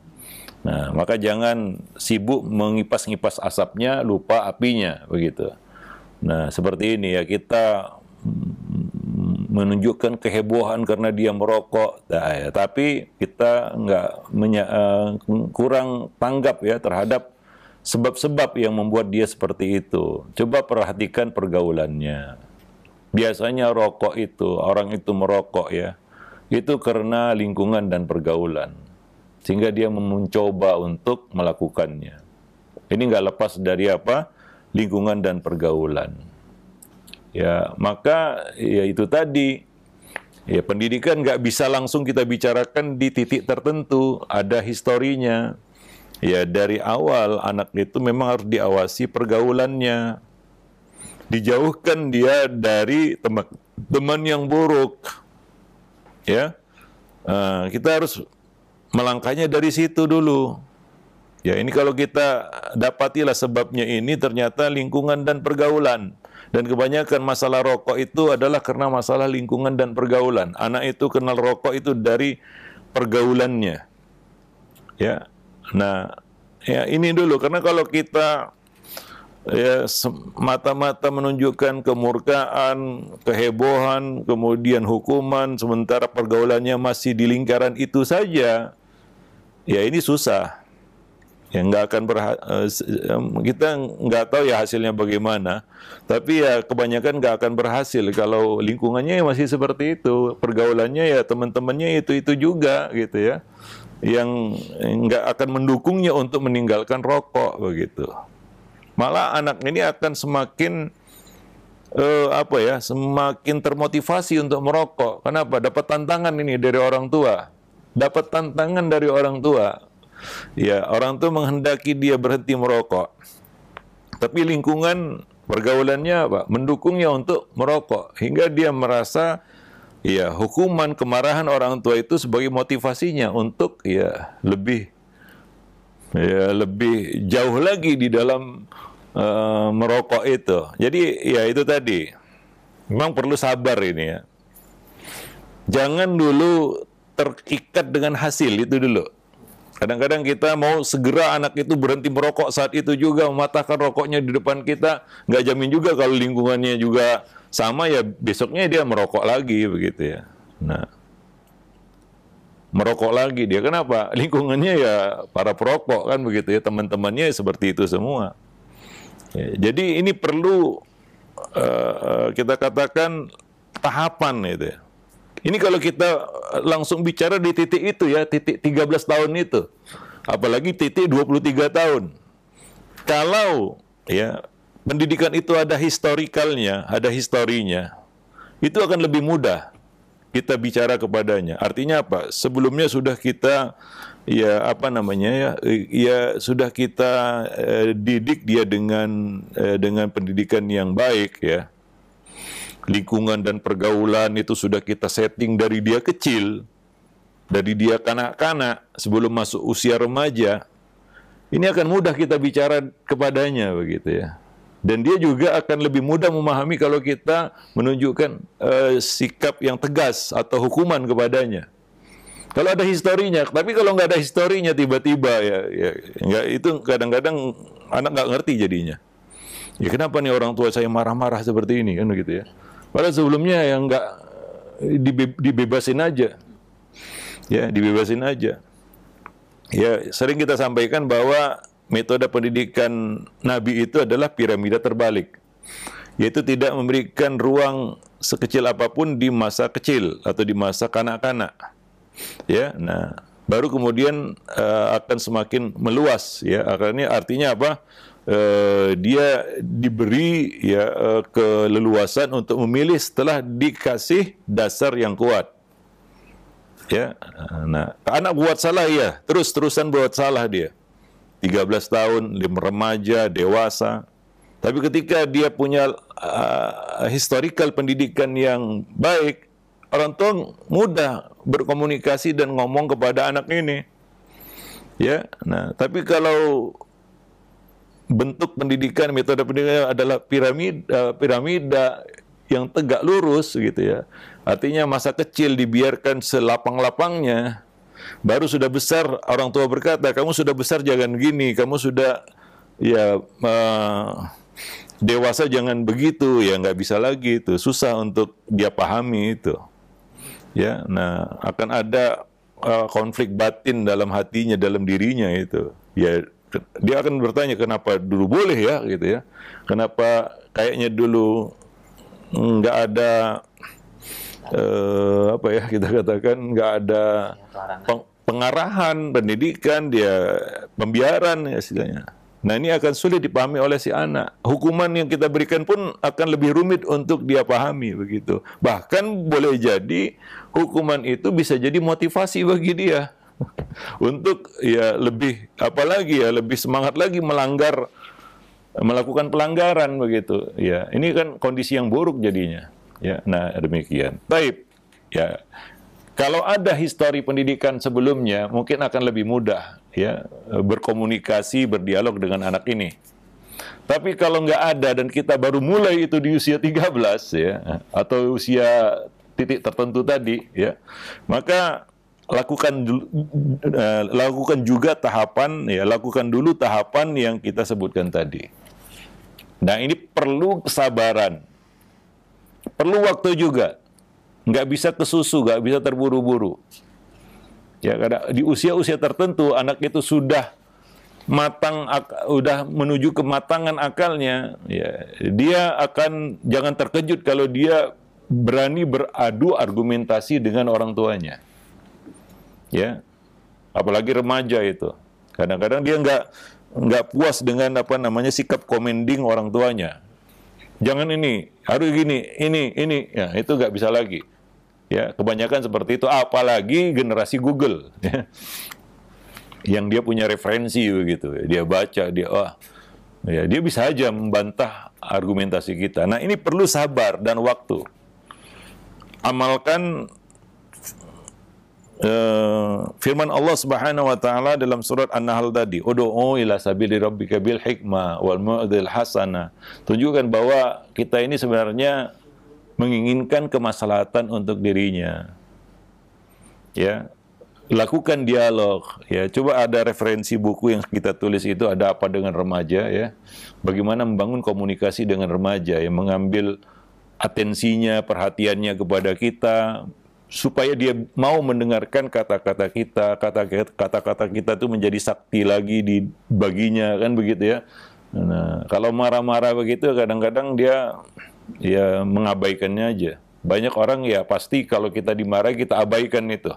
Nah, maka jangan sibuk mengipas-ngipas asapnya, lupa apinya, begitu. Nah, seperti ini ya, kita menunjukkan kehebohan karena dia merokok, nah, ya, tapi kita enggak uh, kurang tanggap ya terhadap sebab-sebab yang membuat dia seperti itu. Coba perhatikan pergaulannya. Biasanya rokok itu, orang itu merokok ya, itu karena lingkungan dan pergaulan. Sehingga dia mencoba untuk melakukannya. Ini nggak lepas dari apa? Lingkungan dan pergaulan. Ya, maka ya itu tadi, Ya, pendidikan nggak bisa langsung kita bicarakan di titik tertentu, ada historinya ya dari awal anak itu memang harus diawasi pergaulannya. Dijauhkan dia dari teman, teman yang buruk. Ya. Eh, kita harus melangkahnya dari situ dulu. Ya, ini kalau kita dapatilah sebabnya ini ternyata lingkungan dan pergaulan. Dan kebanyakan masalah rokok itu adalah karena masalah lingkungan dan pergaulan. Anak itu kenal rokok itu dari pergaulannya. Ya, Nah, ya ini dulu karena kalau kita ya mata-mata menunjukkan kemurkaan, kehebohan, kemudian hukuman sementara pergaulannya masih di lingkaran itu saja. Ya ini susah. Ya nggak akan berha- eh, kita nggak tahu ya hasilnya bagaimana. Tapi ya kebanyakan nggak akan berhasil kalau lingkungannya masih seperti itu, pergaulannya ya teman-temannya itu itu juga gitu ya yang nggak akan mendukungnya untuk meninggalkan rokok begitu. Malah anak ini akan semakin eh, apa ya, semakin termotivasi untuk merokok. Kenapa? Dapat tantangan ini dari orang tua. Dapat tantangan dari orang tua. Ya, orang tua menghendaki dia berhenti merokok. Tapi lingkungan pergaulannya apa? Mendukungnya untuk merokok hingga dia merasa ya hukuman kemarahan orang tua itu sebagai motivasinya untuk ya lebih ya lebih jauh lagi di dalam uh, merokok itu. Jadi ya itu tadi. Memang perlu sabar ini ya. Jangan dulu terikat dengan hasil itu dulu. Kadang-kadang kita mau segera anak itu berhenti merokok saat itu juga mematahkan rokoknya di depan kita, nggak jamin juga kalau lingkungannya juga sama ya besoknya dia merokok lagi begitu ya. Nah, merokok lagi dia kenapa? Lingkungannya ya para perokok kan begitu ya, teman-temannya ya seperti itu semua. Ya, jadi ini perlu uh, kita katakan tahapan itu. Ya. Ini kalau kita eh, langsung bicara di titik itu ya, titik 13 tahun itu. Apalagi titik 23 tahun. Kalau ya pendidikan itu ada historikalnya, ada historinya, itu akan lebih mudah kita bicara kepadanya. Artinya apa? Sebelumnya sudah kita ya apa namanya ya ya sudah kita eh, didik dia dengan eh, dengan pendidikan yang baik ya. Lingkungan dan pergaulan itu sudah kita setting dari dia kecil, dari dia kanak-kanak sebelum masuk usia remaja. Ini akan mudah kita bicara kepadanya begitu ya. Dan dia juga akan lebih mudah memahami kalau kita menunjukkan uh, sikap yang tegas atau hukuman kepadanya. Kalau ada historinya, tapi kalau nggak ada historinya tiba-tiba ya, ya nggak itu kadang-kadang anak nggak ngerti jadinya. Ya kenapa nih orang tua saya marah-marah seperti ini kan gitu ya? Padahal sebelumnya yang nggak eh, dibe dibebasin aja, ya dibebasin aja. Ya sering kita sampaikan bahwa metode pendidikan Nabi itu adalah piramida terbalik. Yaitu tidak memberikan ruang sekecil apapun di masa kecil atau di masa kanak-kanak. Ya, nah baru kemudian uh, akan semakin meluas ya. Akhirnya artinya apa? Uh, dia diberi ya uh, keleluasan untuk memilih setelah dikasih dasar yang kuat. Ya, nah anak buat salah ya, terus terusan buat salah dia. 13 tahun, remaja, dewasa. Tapi ketika dia punya uh, historical pendidikan yang baik, orang tua mudah berkomunikasi dan ngomong kepada anak ini. Ya, nah, tapi kalau bentuk pendidikan, metode pendidikan adalah piramida, eh, piramida yang tegak lurus gitu ya. Artinya masa kecil dibiarkan selapang-lapangnya, Baru sudah besar orang tua berkata, kamu sudah besar jangan gini, kamu sudah ya dewasa jangan begitu, ya nggak bisa lagi itu. Susah untuk dia pahami itu. Ya, nah akan ada uh, konflik batin dalam hatinya, dalam dirinya itu. Ya dia akan bertanya kenapa dulu boleh ya gitu ya kenapa kayaknya dulu nggak ada eh, apa ya kita katakan nggak ada peng pengarahan pendidikan dia pembiaran ya istilahnya. Nah ini akan sulit dipahami oleh si anak. Hukuman yang kita berikan pun akan lebih rumit untuk dia pahami begitu. Bahkan boleh jadi hukuman itu bisa jadi motivasi bagi dia [LAUGHS] untuk ya lebih apalagi ya lebih semangat lagi melanggar melakukan pelanggaran begitu ya ini kan kondisi yang buruk jadinya Ya, nah demikian. baik Ya. Kalau ada histori pendidikan sebelumnya, mungkin akan lebih mudah ya berkomunikasi, berdialog dengan anak ini. Tapi kalau nggak ada dan kita baru mulai itu di usia 13 ya atau usia titik tertentu tadi ya, maka lakukan eh, lakukan juga tahapan ya lakukan dulu tahapan yang kita sebutkan tadi. Nah, ini perlu kesabaran Perlu waktu juga. Nggak bisa kesusu, nggak bisa terburu-buru. Ya, karena di usia-usia tertentu anak itu sudah matang udah menuju kematangan akalnya ya dia akan jangan terkejut kalau dia berani beradu argumentasi dengan orang tuanya ya apalagi remaja itu kadang-kadang dia nggak nggak puas dengan apa namanya sikap komending orang tuanya jangan ini, harus gini, ini, ini. Ya, itu nggak bisa lagi. Ya, kebanyakan seperti itu. Apalagi generasi Google, ya. yang dia punya referensi begitu. Dia baca, dia oh ya dia bisa aja membantah argumentasi kita. Nah, ini perlu sabar dan waktu. Amalkan uh, firman Allah Subhanahu wa taala dalam surat An-Nahl tadi, "Ud'u ila sabili rabbika bil hikmah wal mu'dil hasanah." Tunjukkan bahwa kita ini sebenarnya menginginkan kemaslahatan untuk dirinya. Ya, lakukan dialog ya. Coba ada referensi buku yang kita tulis itu ada apa dengan remaja ya. Bagaimana membangun komunikasi dengan remaja yang mengambil atensinya, perhatiannya kepada kita, supaya dia mau mendengarkan kata-kata kita, kata-kata kita itu menjadi sakti lagi di baginya kan begitu ya. Nah, kalau marah-marah begitu kadang-kadang dia ya mengabaikannya aja. Banyak orang ya pasti kalau kita dimarah kita abaikan itu.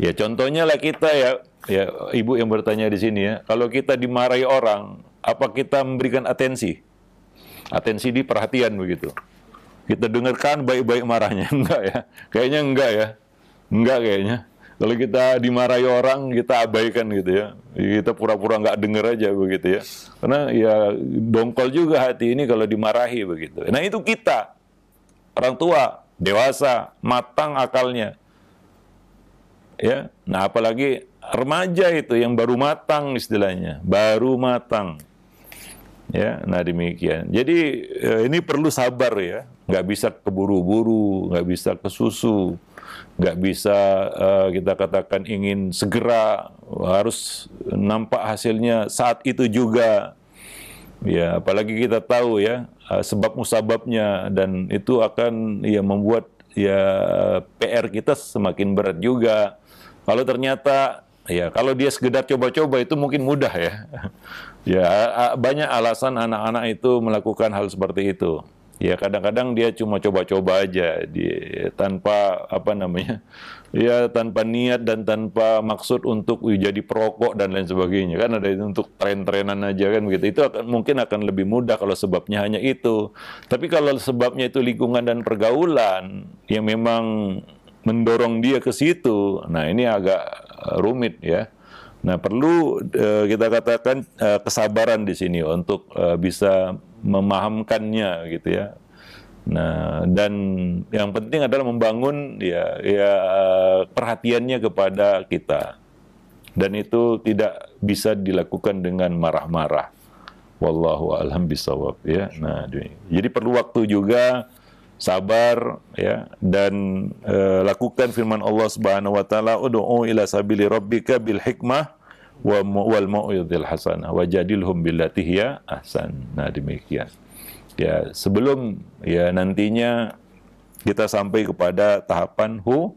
Ya contohnya lah kita ya, ya ibu yang bertanya di sini ya, kalau kita dimarahi orang, apa kita memberikan atensi? Atensi di perhatian begitu. Kita dengarkan baik-baik marahnya. [LAUGHS] Enggak ya. Kayaknya enggak ya. Enggak kayaknya. Kalau kita dimarahi orang, kita abaikan gitu ya. Kita pura-pura nggak dengar aja begitu ya. Karena ya dongkol juga hati ini kalau dimarahi begitu. Nah itu kita. Orang tua, dewasa, matang akalnya. Ya, nah apalagi remaja itu yang baru matang istilahnya, baru matang. Ya, nah demikian. Jadi eh, ini perlu sabar ya nggak bisa keburu-buru, nggak bisa kesusu, nggak bisa uh, kita katakan ingin segera harus nampak hasilnya saat itu juga. Ya, apalagi kita tahu ya eh, sebab musababnya dan itu akan ya membuat ya PR kita semakin berat juga. Kalau ternyata ya kalau dia sekedar coba-coba itu mungkin mudah ya. [LAUGHS] ya banyak alasan anak-anak itu melakukan hal seperti itu ya kadang-kadang dia cuma coba-coba aja di tanpa apa namanya ya tanpa niat dan tanpa maksud untuk jadi perokok dan lain sebagainya kan ada itu untuk tren-trenan aja kan begitu itu akan mungkin akan lebih mudah kalau sebabnya hanya itu tapi kalau sebabnya itu lingkungan dan pergaulan yang memang mendorong dia ke situ nah ini agak eh, rumit ya nah perlu eh, kita katakan eh, kesabaran di sini untuk bisa memahamkannya gitu ya. Nah, dan yang penting adalah membangun ya ya perhatiannya kepada kita. Dan itu tidak bisa dilakukan dengan marah-marah. Wallahu a'lam bisawab ya. Nah, jadi perlu waktu juga sabar ya dan e, lakukan firman Allah Subhanahu wa taala ud'u ila sabili rabbika bil hikmah wal mau'izil hasanah wajadilhum billati hiya ahsan. Nah, demikian. Ya, sebelum ya nantinya kita sampai kepada tahapan hu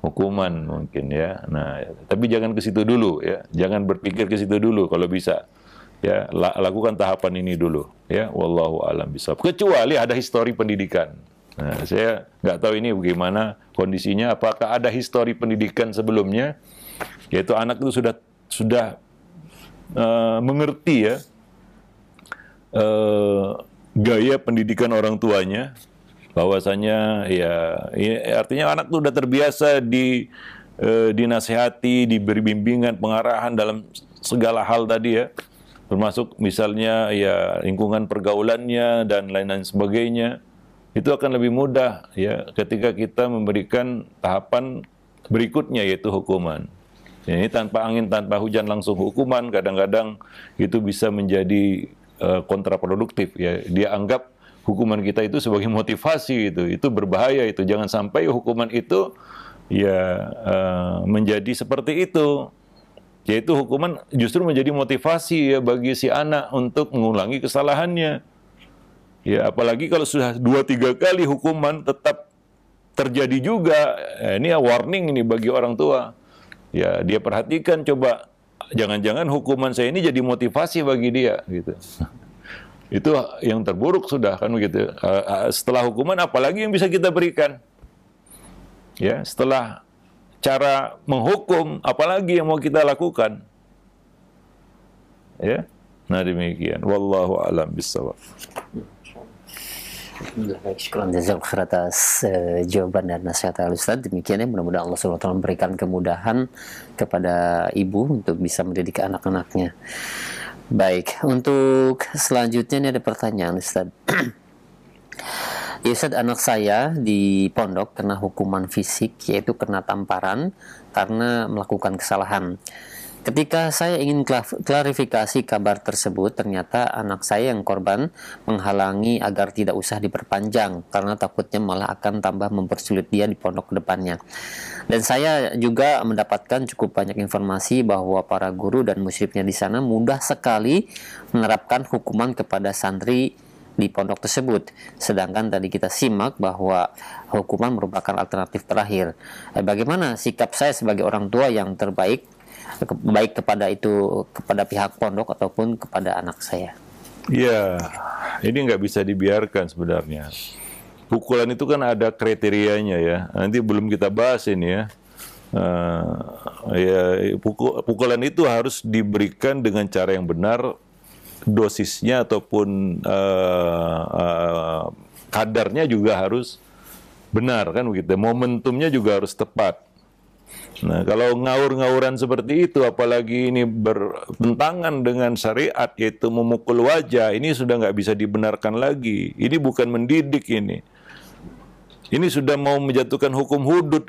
hukuman mungkin ya. Nah, tapi jangan ke situ dulu ya. Jangan berpikir ke situ dulu kalau bisa. Ya, lakukan tahapan ini dulu ya. Wallahu alam bisa. Kecuali ada histori pendidikan. Nah, saya nggak tahu ini bagaimana kondisinya. Apakah ada histori pendidikan sebelumnya? Yaitu anak itu sudah sudah uh, mengerti ya uh, gaya pendidikan orang tuanya bahwasanya ya, ya artinya anak tuh udah terbiasa di uh, dinasehati, diberi bimbingan, pengarahan dalam segala hal tadi ya. Termasuk misalnya ya lingkungan pergaulannya dan lain-lain sebagainya. Itu akan lebih mudah ya ketika kita memberikan tahapan berikutnya yaitu hukuman. Ya, ini tanpa angin, tanpa hujan langsung hukuman, kadang-kadang itu bisa menjadi uh, kontraproduktif. Ya, dia anggap hukuman kita itu sebagai [LAUGHS] motivasi itu, itu berbahaya itu. Jangan sampai hukuman itu ya uh, menjadi seperti itu. Yaitu hukuman justru menjadi motivasi ya bagi si anak untuk mengulangi kesalahannya. Ya, apalagi kalau sudah dua tiga kali hukuman tetap terjadi juga. Eh, ini ya warning ini bagi orang tua Ya, dia perhatikan coba jangan-jangan hukuman saya ini jadi motivasi bagi dia gitu. [LAUGHS] Itu yang terburuk sudah kan begitu. Eh, eh, setelah hukuman apalagi yang bisa kita berikan? Ya, setelah cara menghukum apalagi yang mau kita lakukan? Ya. Nah demikian. Wallahu a'lam bishawab. Alhamdulillah, baik. Syukuran jazakallahu khair atas uh, eh, jawaban dan nasihat al Ustaz. Demikian ya, mudah-mudahan Allah SWT memberikan kemudahan kepada ibu untuk bisa mendidik anak-anaknya. Baik, untuk selanjutnya ini ada pertanyaan Ustaz. [CLEARS THROAT] Ya anak saya di pondok kena hukuman fisik yaitu kena tamparan karena melakukan kesalahan. Ketika saya ingin klarifikasi kabar tersebut, ternyata anak saya yang korban menghalangi agar tidak usah diperpanjang karena takutnya malah akan tambah mempersulit dia di pondok kedepannya. Dan saya juga mendapatkan cukup banyak informasi bahwa para guru dan musyrifnya di sana mudah sekali menerapkan hukuman kepada santri di pondok tersebut. Sedangkan tadi kita simak bahwa hukuman merupakan alternatif terakhir. Eh, bagaimana sikap saya sebagai orang tua yang terbaik baik kepada itu kepada pihak pondok ataupun kepada anak saya. Iya, ini nggak bisa dibiarkan sebenarnya. Pukulan itu kan ada kriterianya ya. Nanti belum kita bahas ini ya. Uh, ya pukul, pukulan itu harus diberikan dengan cara yang benar dosisnya ataupun uh, uh, kadarnya juga harus benar kan begitu ya. momentumnya juga harus tepat Nah, kalau ngawur-ngawuran seperti itu, apalagi ini bertentangan dengan syariat, yaitu memukul wajah, ini sudah nggak bisa dibenarkan lagi. Ini bukan mendidik ini. Ini sudah mau menjatuhkan hukum hudud.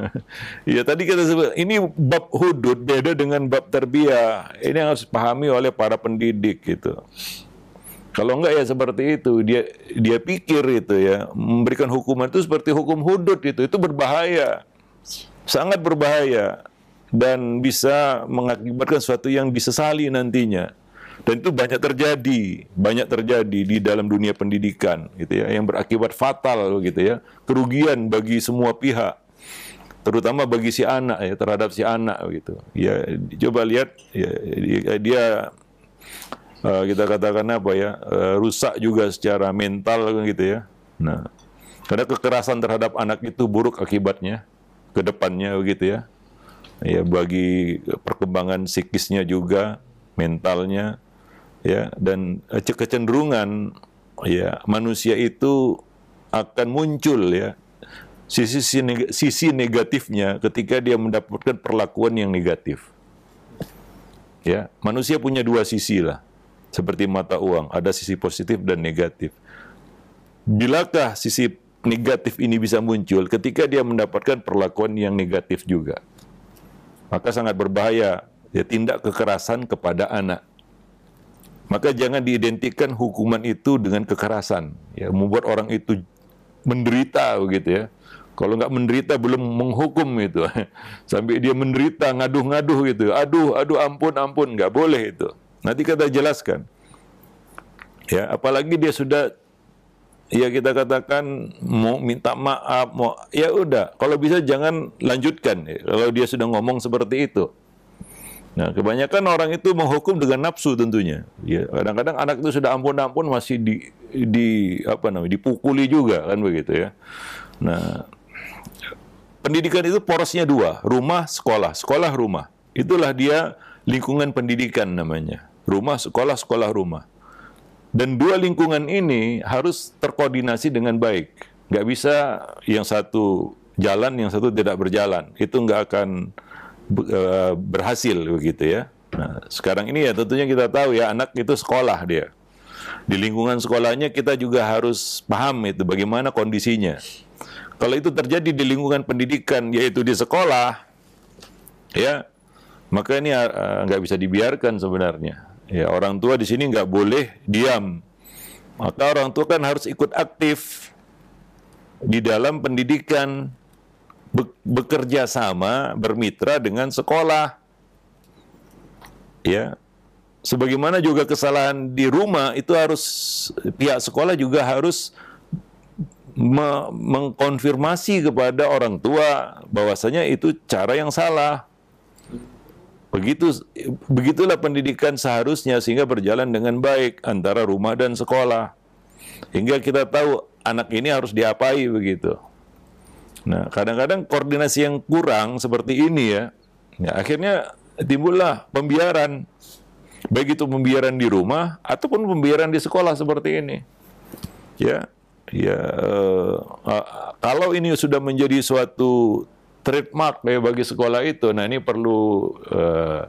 [LAUGHS] ya tadi kita sebut, ini bab hudud beda dengan bab terbiah. Ini yang harus dipahami oleh para pendidik gitu. Kalau enggak ya seperti itu, dia dia pikir itu ya, memberikan hukuman itu seperti hukum hudud itu, itu berbahaya sangat berbahaya dan bisa mengakibatkan sesuatu yang disesali nantinya. Dan itu banyak terjadi, banyak terjadi di dalam dunia pendidikan gitu ya, yang berakibat fatal gitu ya, kerugian bagi semua pihak terutama bagi si anak ya terhadap si anak gitu ya coba lihat ya, dia eh, kita katakan apa ya eh, rusak juga secara mental gitu ya nah karena kekerasan terhadap anak itu buruk akibatnya ke depannya begitu ya. Ya bagi perkembangan psikisnya juga, mentalnya ya dan eh, kecenderungan ya manusia itu akan muncul ya sisi sisi negatifnya ketika dia mendapatkan perlakuan yang negatif. Ya, manusia punya dua sisi lah. Seperti mata uang, ada sisi positif dan negatif. Bilakah sisi negatif ini bisa muncul ketika dia mendapatkan perlakuan yang negatif juga. Maka sangat berbahaya ya, tindak kekerasan kepada anak. Maka jangan diidentikan hukuman itu dengan kekerasan, ya, membuat orang itu menderita begitu ya. Kalau nggak menderita belum menghukum itu. [LAUGHS] Sampai dia menderita ngaduh-ngaduh gitu. Aduh, aduh ampun ampun nggak boleh itu. Nanti kita jelaskan. Ya, apalagi dia sudah ya kita katakan mau minta maaf mau ya udah kalau bisa jangan lanjutkan ya. kalau dia sudah ngomong seperti itu nah kebanyakan orang itu menghukum dengan nafsu tentunya ya kadang-kadang anak itu sudah ampun ampun masih di di apa namanya dipukuli juga kan begitu ya nah pendidikan itu porosnya dua rumah sekolah sekolah rumah itulah dia lingkungan pendidikan namanya rumah sekolah sekolah rumah dan dua lingkungan ini harus terkoordinasi dengan baik. Nggak bisa yang satu jalan, yang satu tidak berjalan. Itu nggak akan eh, berhasil begitu ya. Nah, sekarang ini ya tentunya kita tahu ya anak itu sekolah dia. Di lingkungan sekolahnya kita juga harus paham itu bagaimana kondisinya. Kalau itu terjadi di lingkungan pendidikan yaitu di sekolah ya maka ini eh, nggak bisa dibiarkan sebenarnya. Ya, orang tua di sini nggak boleh diam. Maka orang tua kan harus ikut aktif di dalam pendidikan, be bekerja sama, bermitra dengan sekolah. Ya, sebagaimana juga kesalahan di rumah itu harus pihak sekolah juga harus me mengkonfirmasi kepada orang tua bahwasanya itu cara yang salah Begitu begitulah pendidikan seharusnya sehingga berjalan dengan baik antara rumah dan sekolah. Hingga kita tahu anak ini harus diapai begitu. Nah, kadang-kadang koordinasi yang kurang seperti ini ya, ya akhirnya timbullah pembiaran. Baik itu pembiaran di rumah ataupun pembiaran di sekolah seperti ini. Ya, ya uh, kalau ini sudah menjadi suatu trademark ya bagi sekolah itu. Nah ini perlu uh,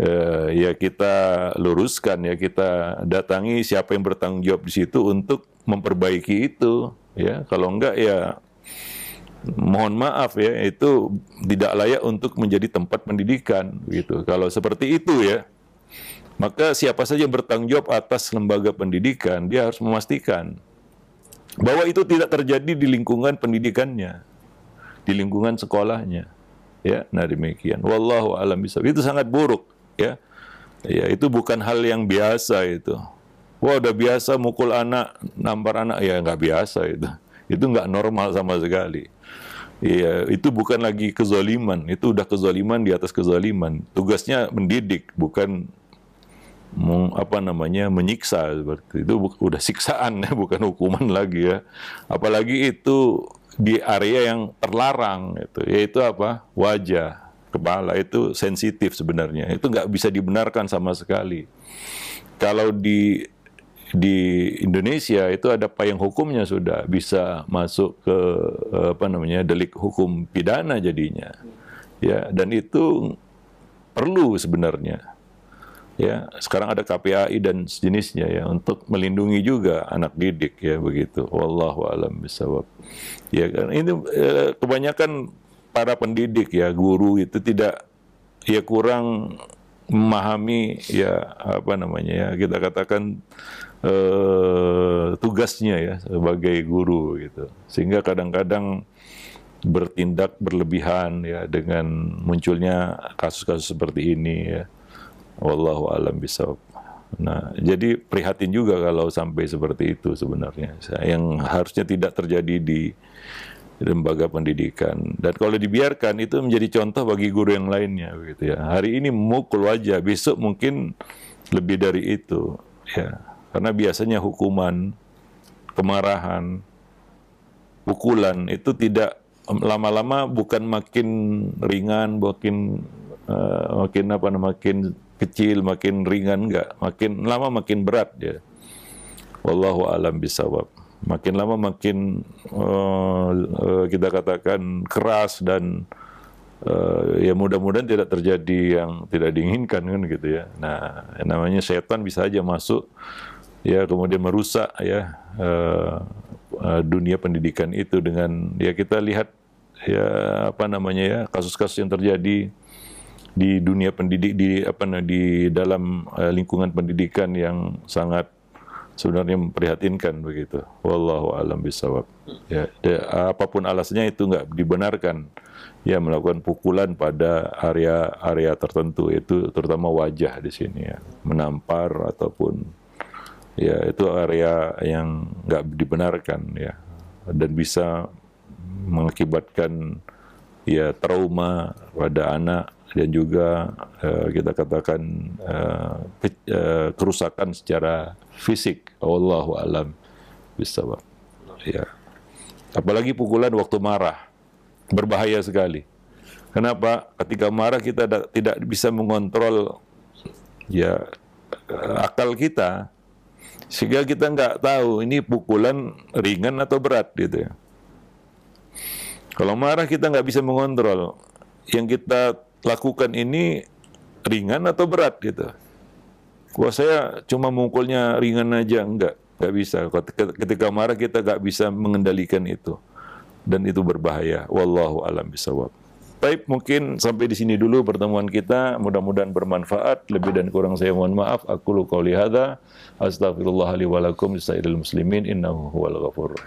uh, ya kita luruskan ya kita datangi siapa yang bertanggung jawab di situ untuk memperbaiki itu ya. Kalau enggak ya mohon maaf ya itu tidak layak untuk menjadi tempat pendidikan gitu. Kalau seperti itu ya maka siapa saja yang bertanggung jawab atas lembaga pendidikan dia harus memastikan bahwa itu tidak terjadi di lingkungan pendidikannya di lingkungan sekolahnya. Ya, nah demikian. Wallahu alam bisa. Itu sangat buruk, ya. Ya, itu bukan hal yang biasa itu. Wah, udah biasa mukul anak, nampar anak, ya nggak biasa itu. Itu nggak normal sama sekali. Iya, itu bukan lagi kezaliman, itu udah kezaliman di atas kezaliman. Tugasnya mendidik, bukan meng, apa namanya menyiksa seperti itu. Udah siksaan ya, [LAUGHS] bukan hukuman lagi ya. Apalagi itu di area yang terlarang itu yaitu apa wajah kepala itu sensitif sebenarnya itu nggak bisa dibenarkan sama sekali kalau di di Indonesia itu ada payung hukumnya sudah bisa masuk ke eh, apa namanya delik hukum pidana jadinya ya dan itu perlu sebenarnya ya sekarang ada KPAI dan sejenisnya ya untuk melindungi juga anak didik ya begitu wallahu alam bisawab ya kan ini eh, kebanyakan para pendidik ya guru itu tidak ya kurang memahami ya apa namanya ya kita katakan eh, tugasnya ya sebagai guru gitu sehingga kadang-kadang bertindak berlebihan ya dengan munculnya kasus-kasus seperti ini ya Wallahu alam bisawab. Nah, jadi prihatin juga kalau sampai seperti itu sebenarnya. Yang harusnya tidak terjadi di lembaga pendidikan. Dan kalau dibiarkan itu menjadi contoh bagi guru yang lainnya gitu ya. Hari ini mukul wajah, besok mungkin lebih dari itu ya. Karena biasanya hukuman, kemarahan, pukulan itu tidak lama-lama bukan makin ringan, makin uh, makin apa makin kecil, makin ringan enggak, makin lama makin berat dia. Wallahu alam bisawab. Makin lama makin uh, uh, kita katakan keras dan uh, ya mudah-mudahan tidak terjadi yang tidak diinginkan kan gitu ya. Nah, namanya setan bisa aja masuk ya kemudian merusak ya uh, uh, dunia pendidikan itu dengan ya kita lihat ya apa namanya ya kasus-kasus yang terjadi di dunia pendidik di apa di dalam eh, lingkungan pendidikan yang sangat sebenarnya memprihatinkan begitu. Wallahu alam bisawab. Ya, de, apapun alasnya itu nggak dibenarkan. Ya melakukan pukulan pada area-area tertentu itu terutama wajah di sini ya, menampar ataupun ya itu area yang nggak dibenarkan ya dan bisa mengakibatkan ya trauma pada anak dan juga uh, kita katakan uh, uh, kerusakan secara fisik. Allah alam bisa Ya. Apalagi pukulan waktu marah berbahaya sekali. Kenapa? Ketika marah kita tidak bisa mengontrol ya akal kita sehingga kita nggak tahu ini pukulan ringan atau berat gitu ya. Kalau marah kita nggak bisa mengontrol, yang kita lakukan ini ringan atau berat gitu. kalau saya cuma mukulnya ringan aja, enggak, enggak bisa. Ketika marah kita enggak bisa mengendalikan itu. Dan itu berbahaya. Wallahu alam bisawab. Baik, mungkin sampai di sini dulu pertemuan kita. Mudah-mudahan bermanfaat. Lebih dan kurang saya mohon maaf. Aku lu qauli Astagfirullahaladzim. Astaghfirullah li muslimin innahu huwal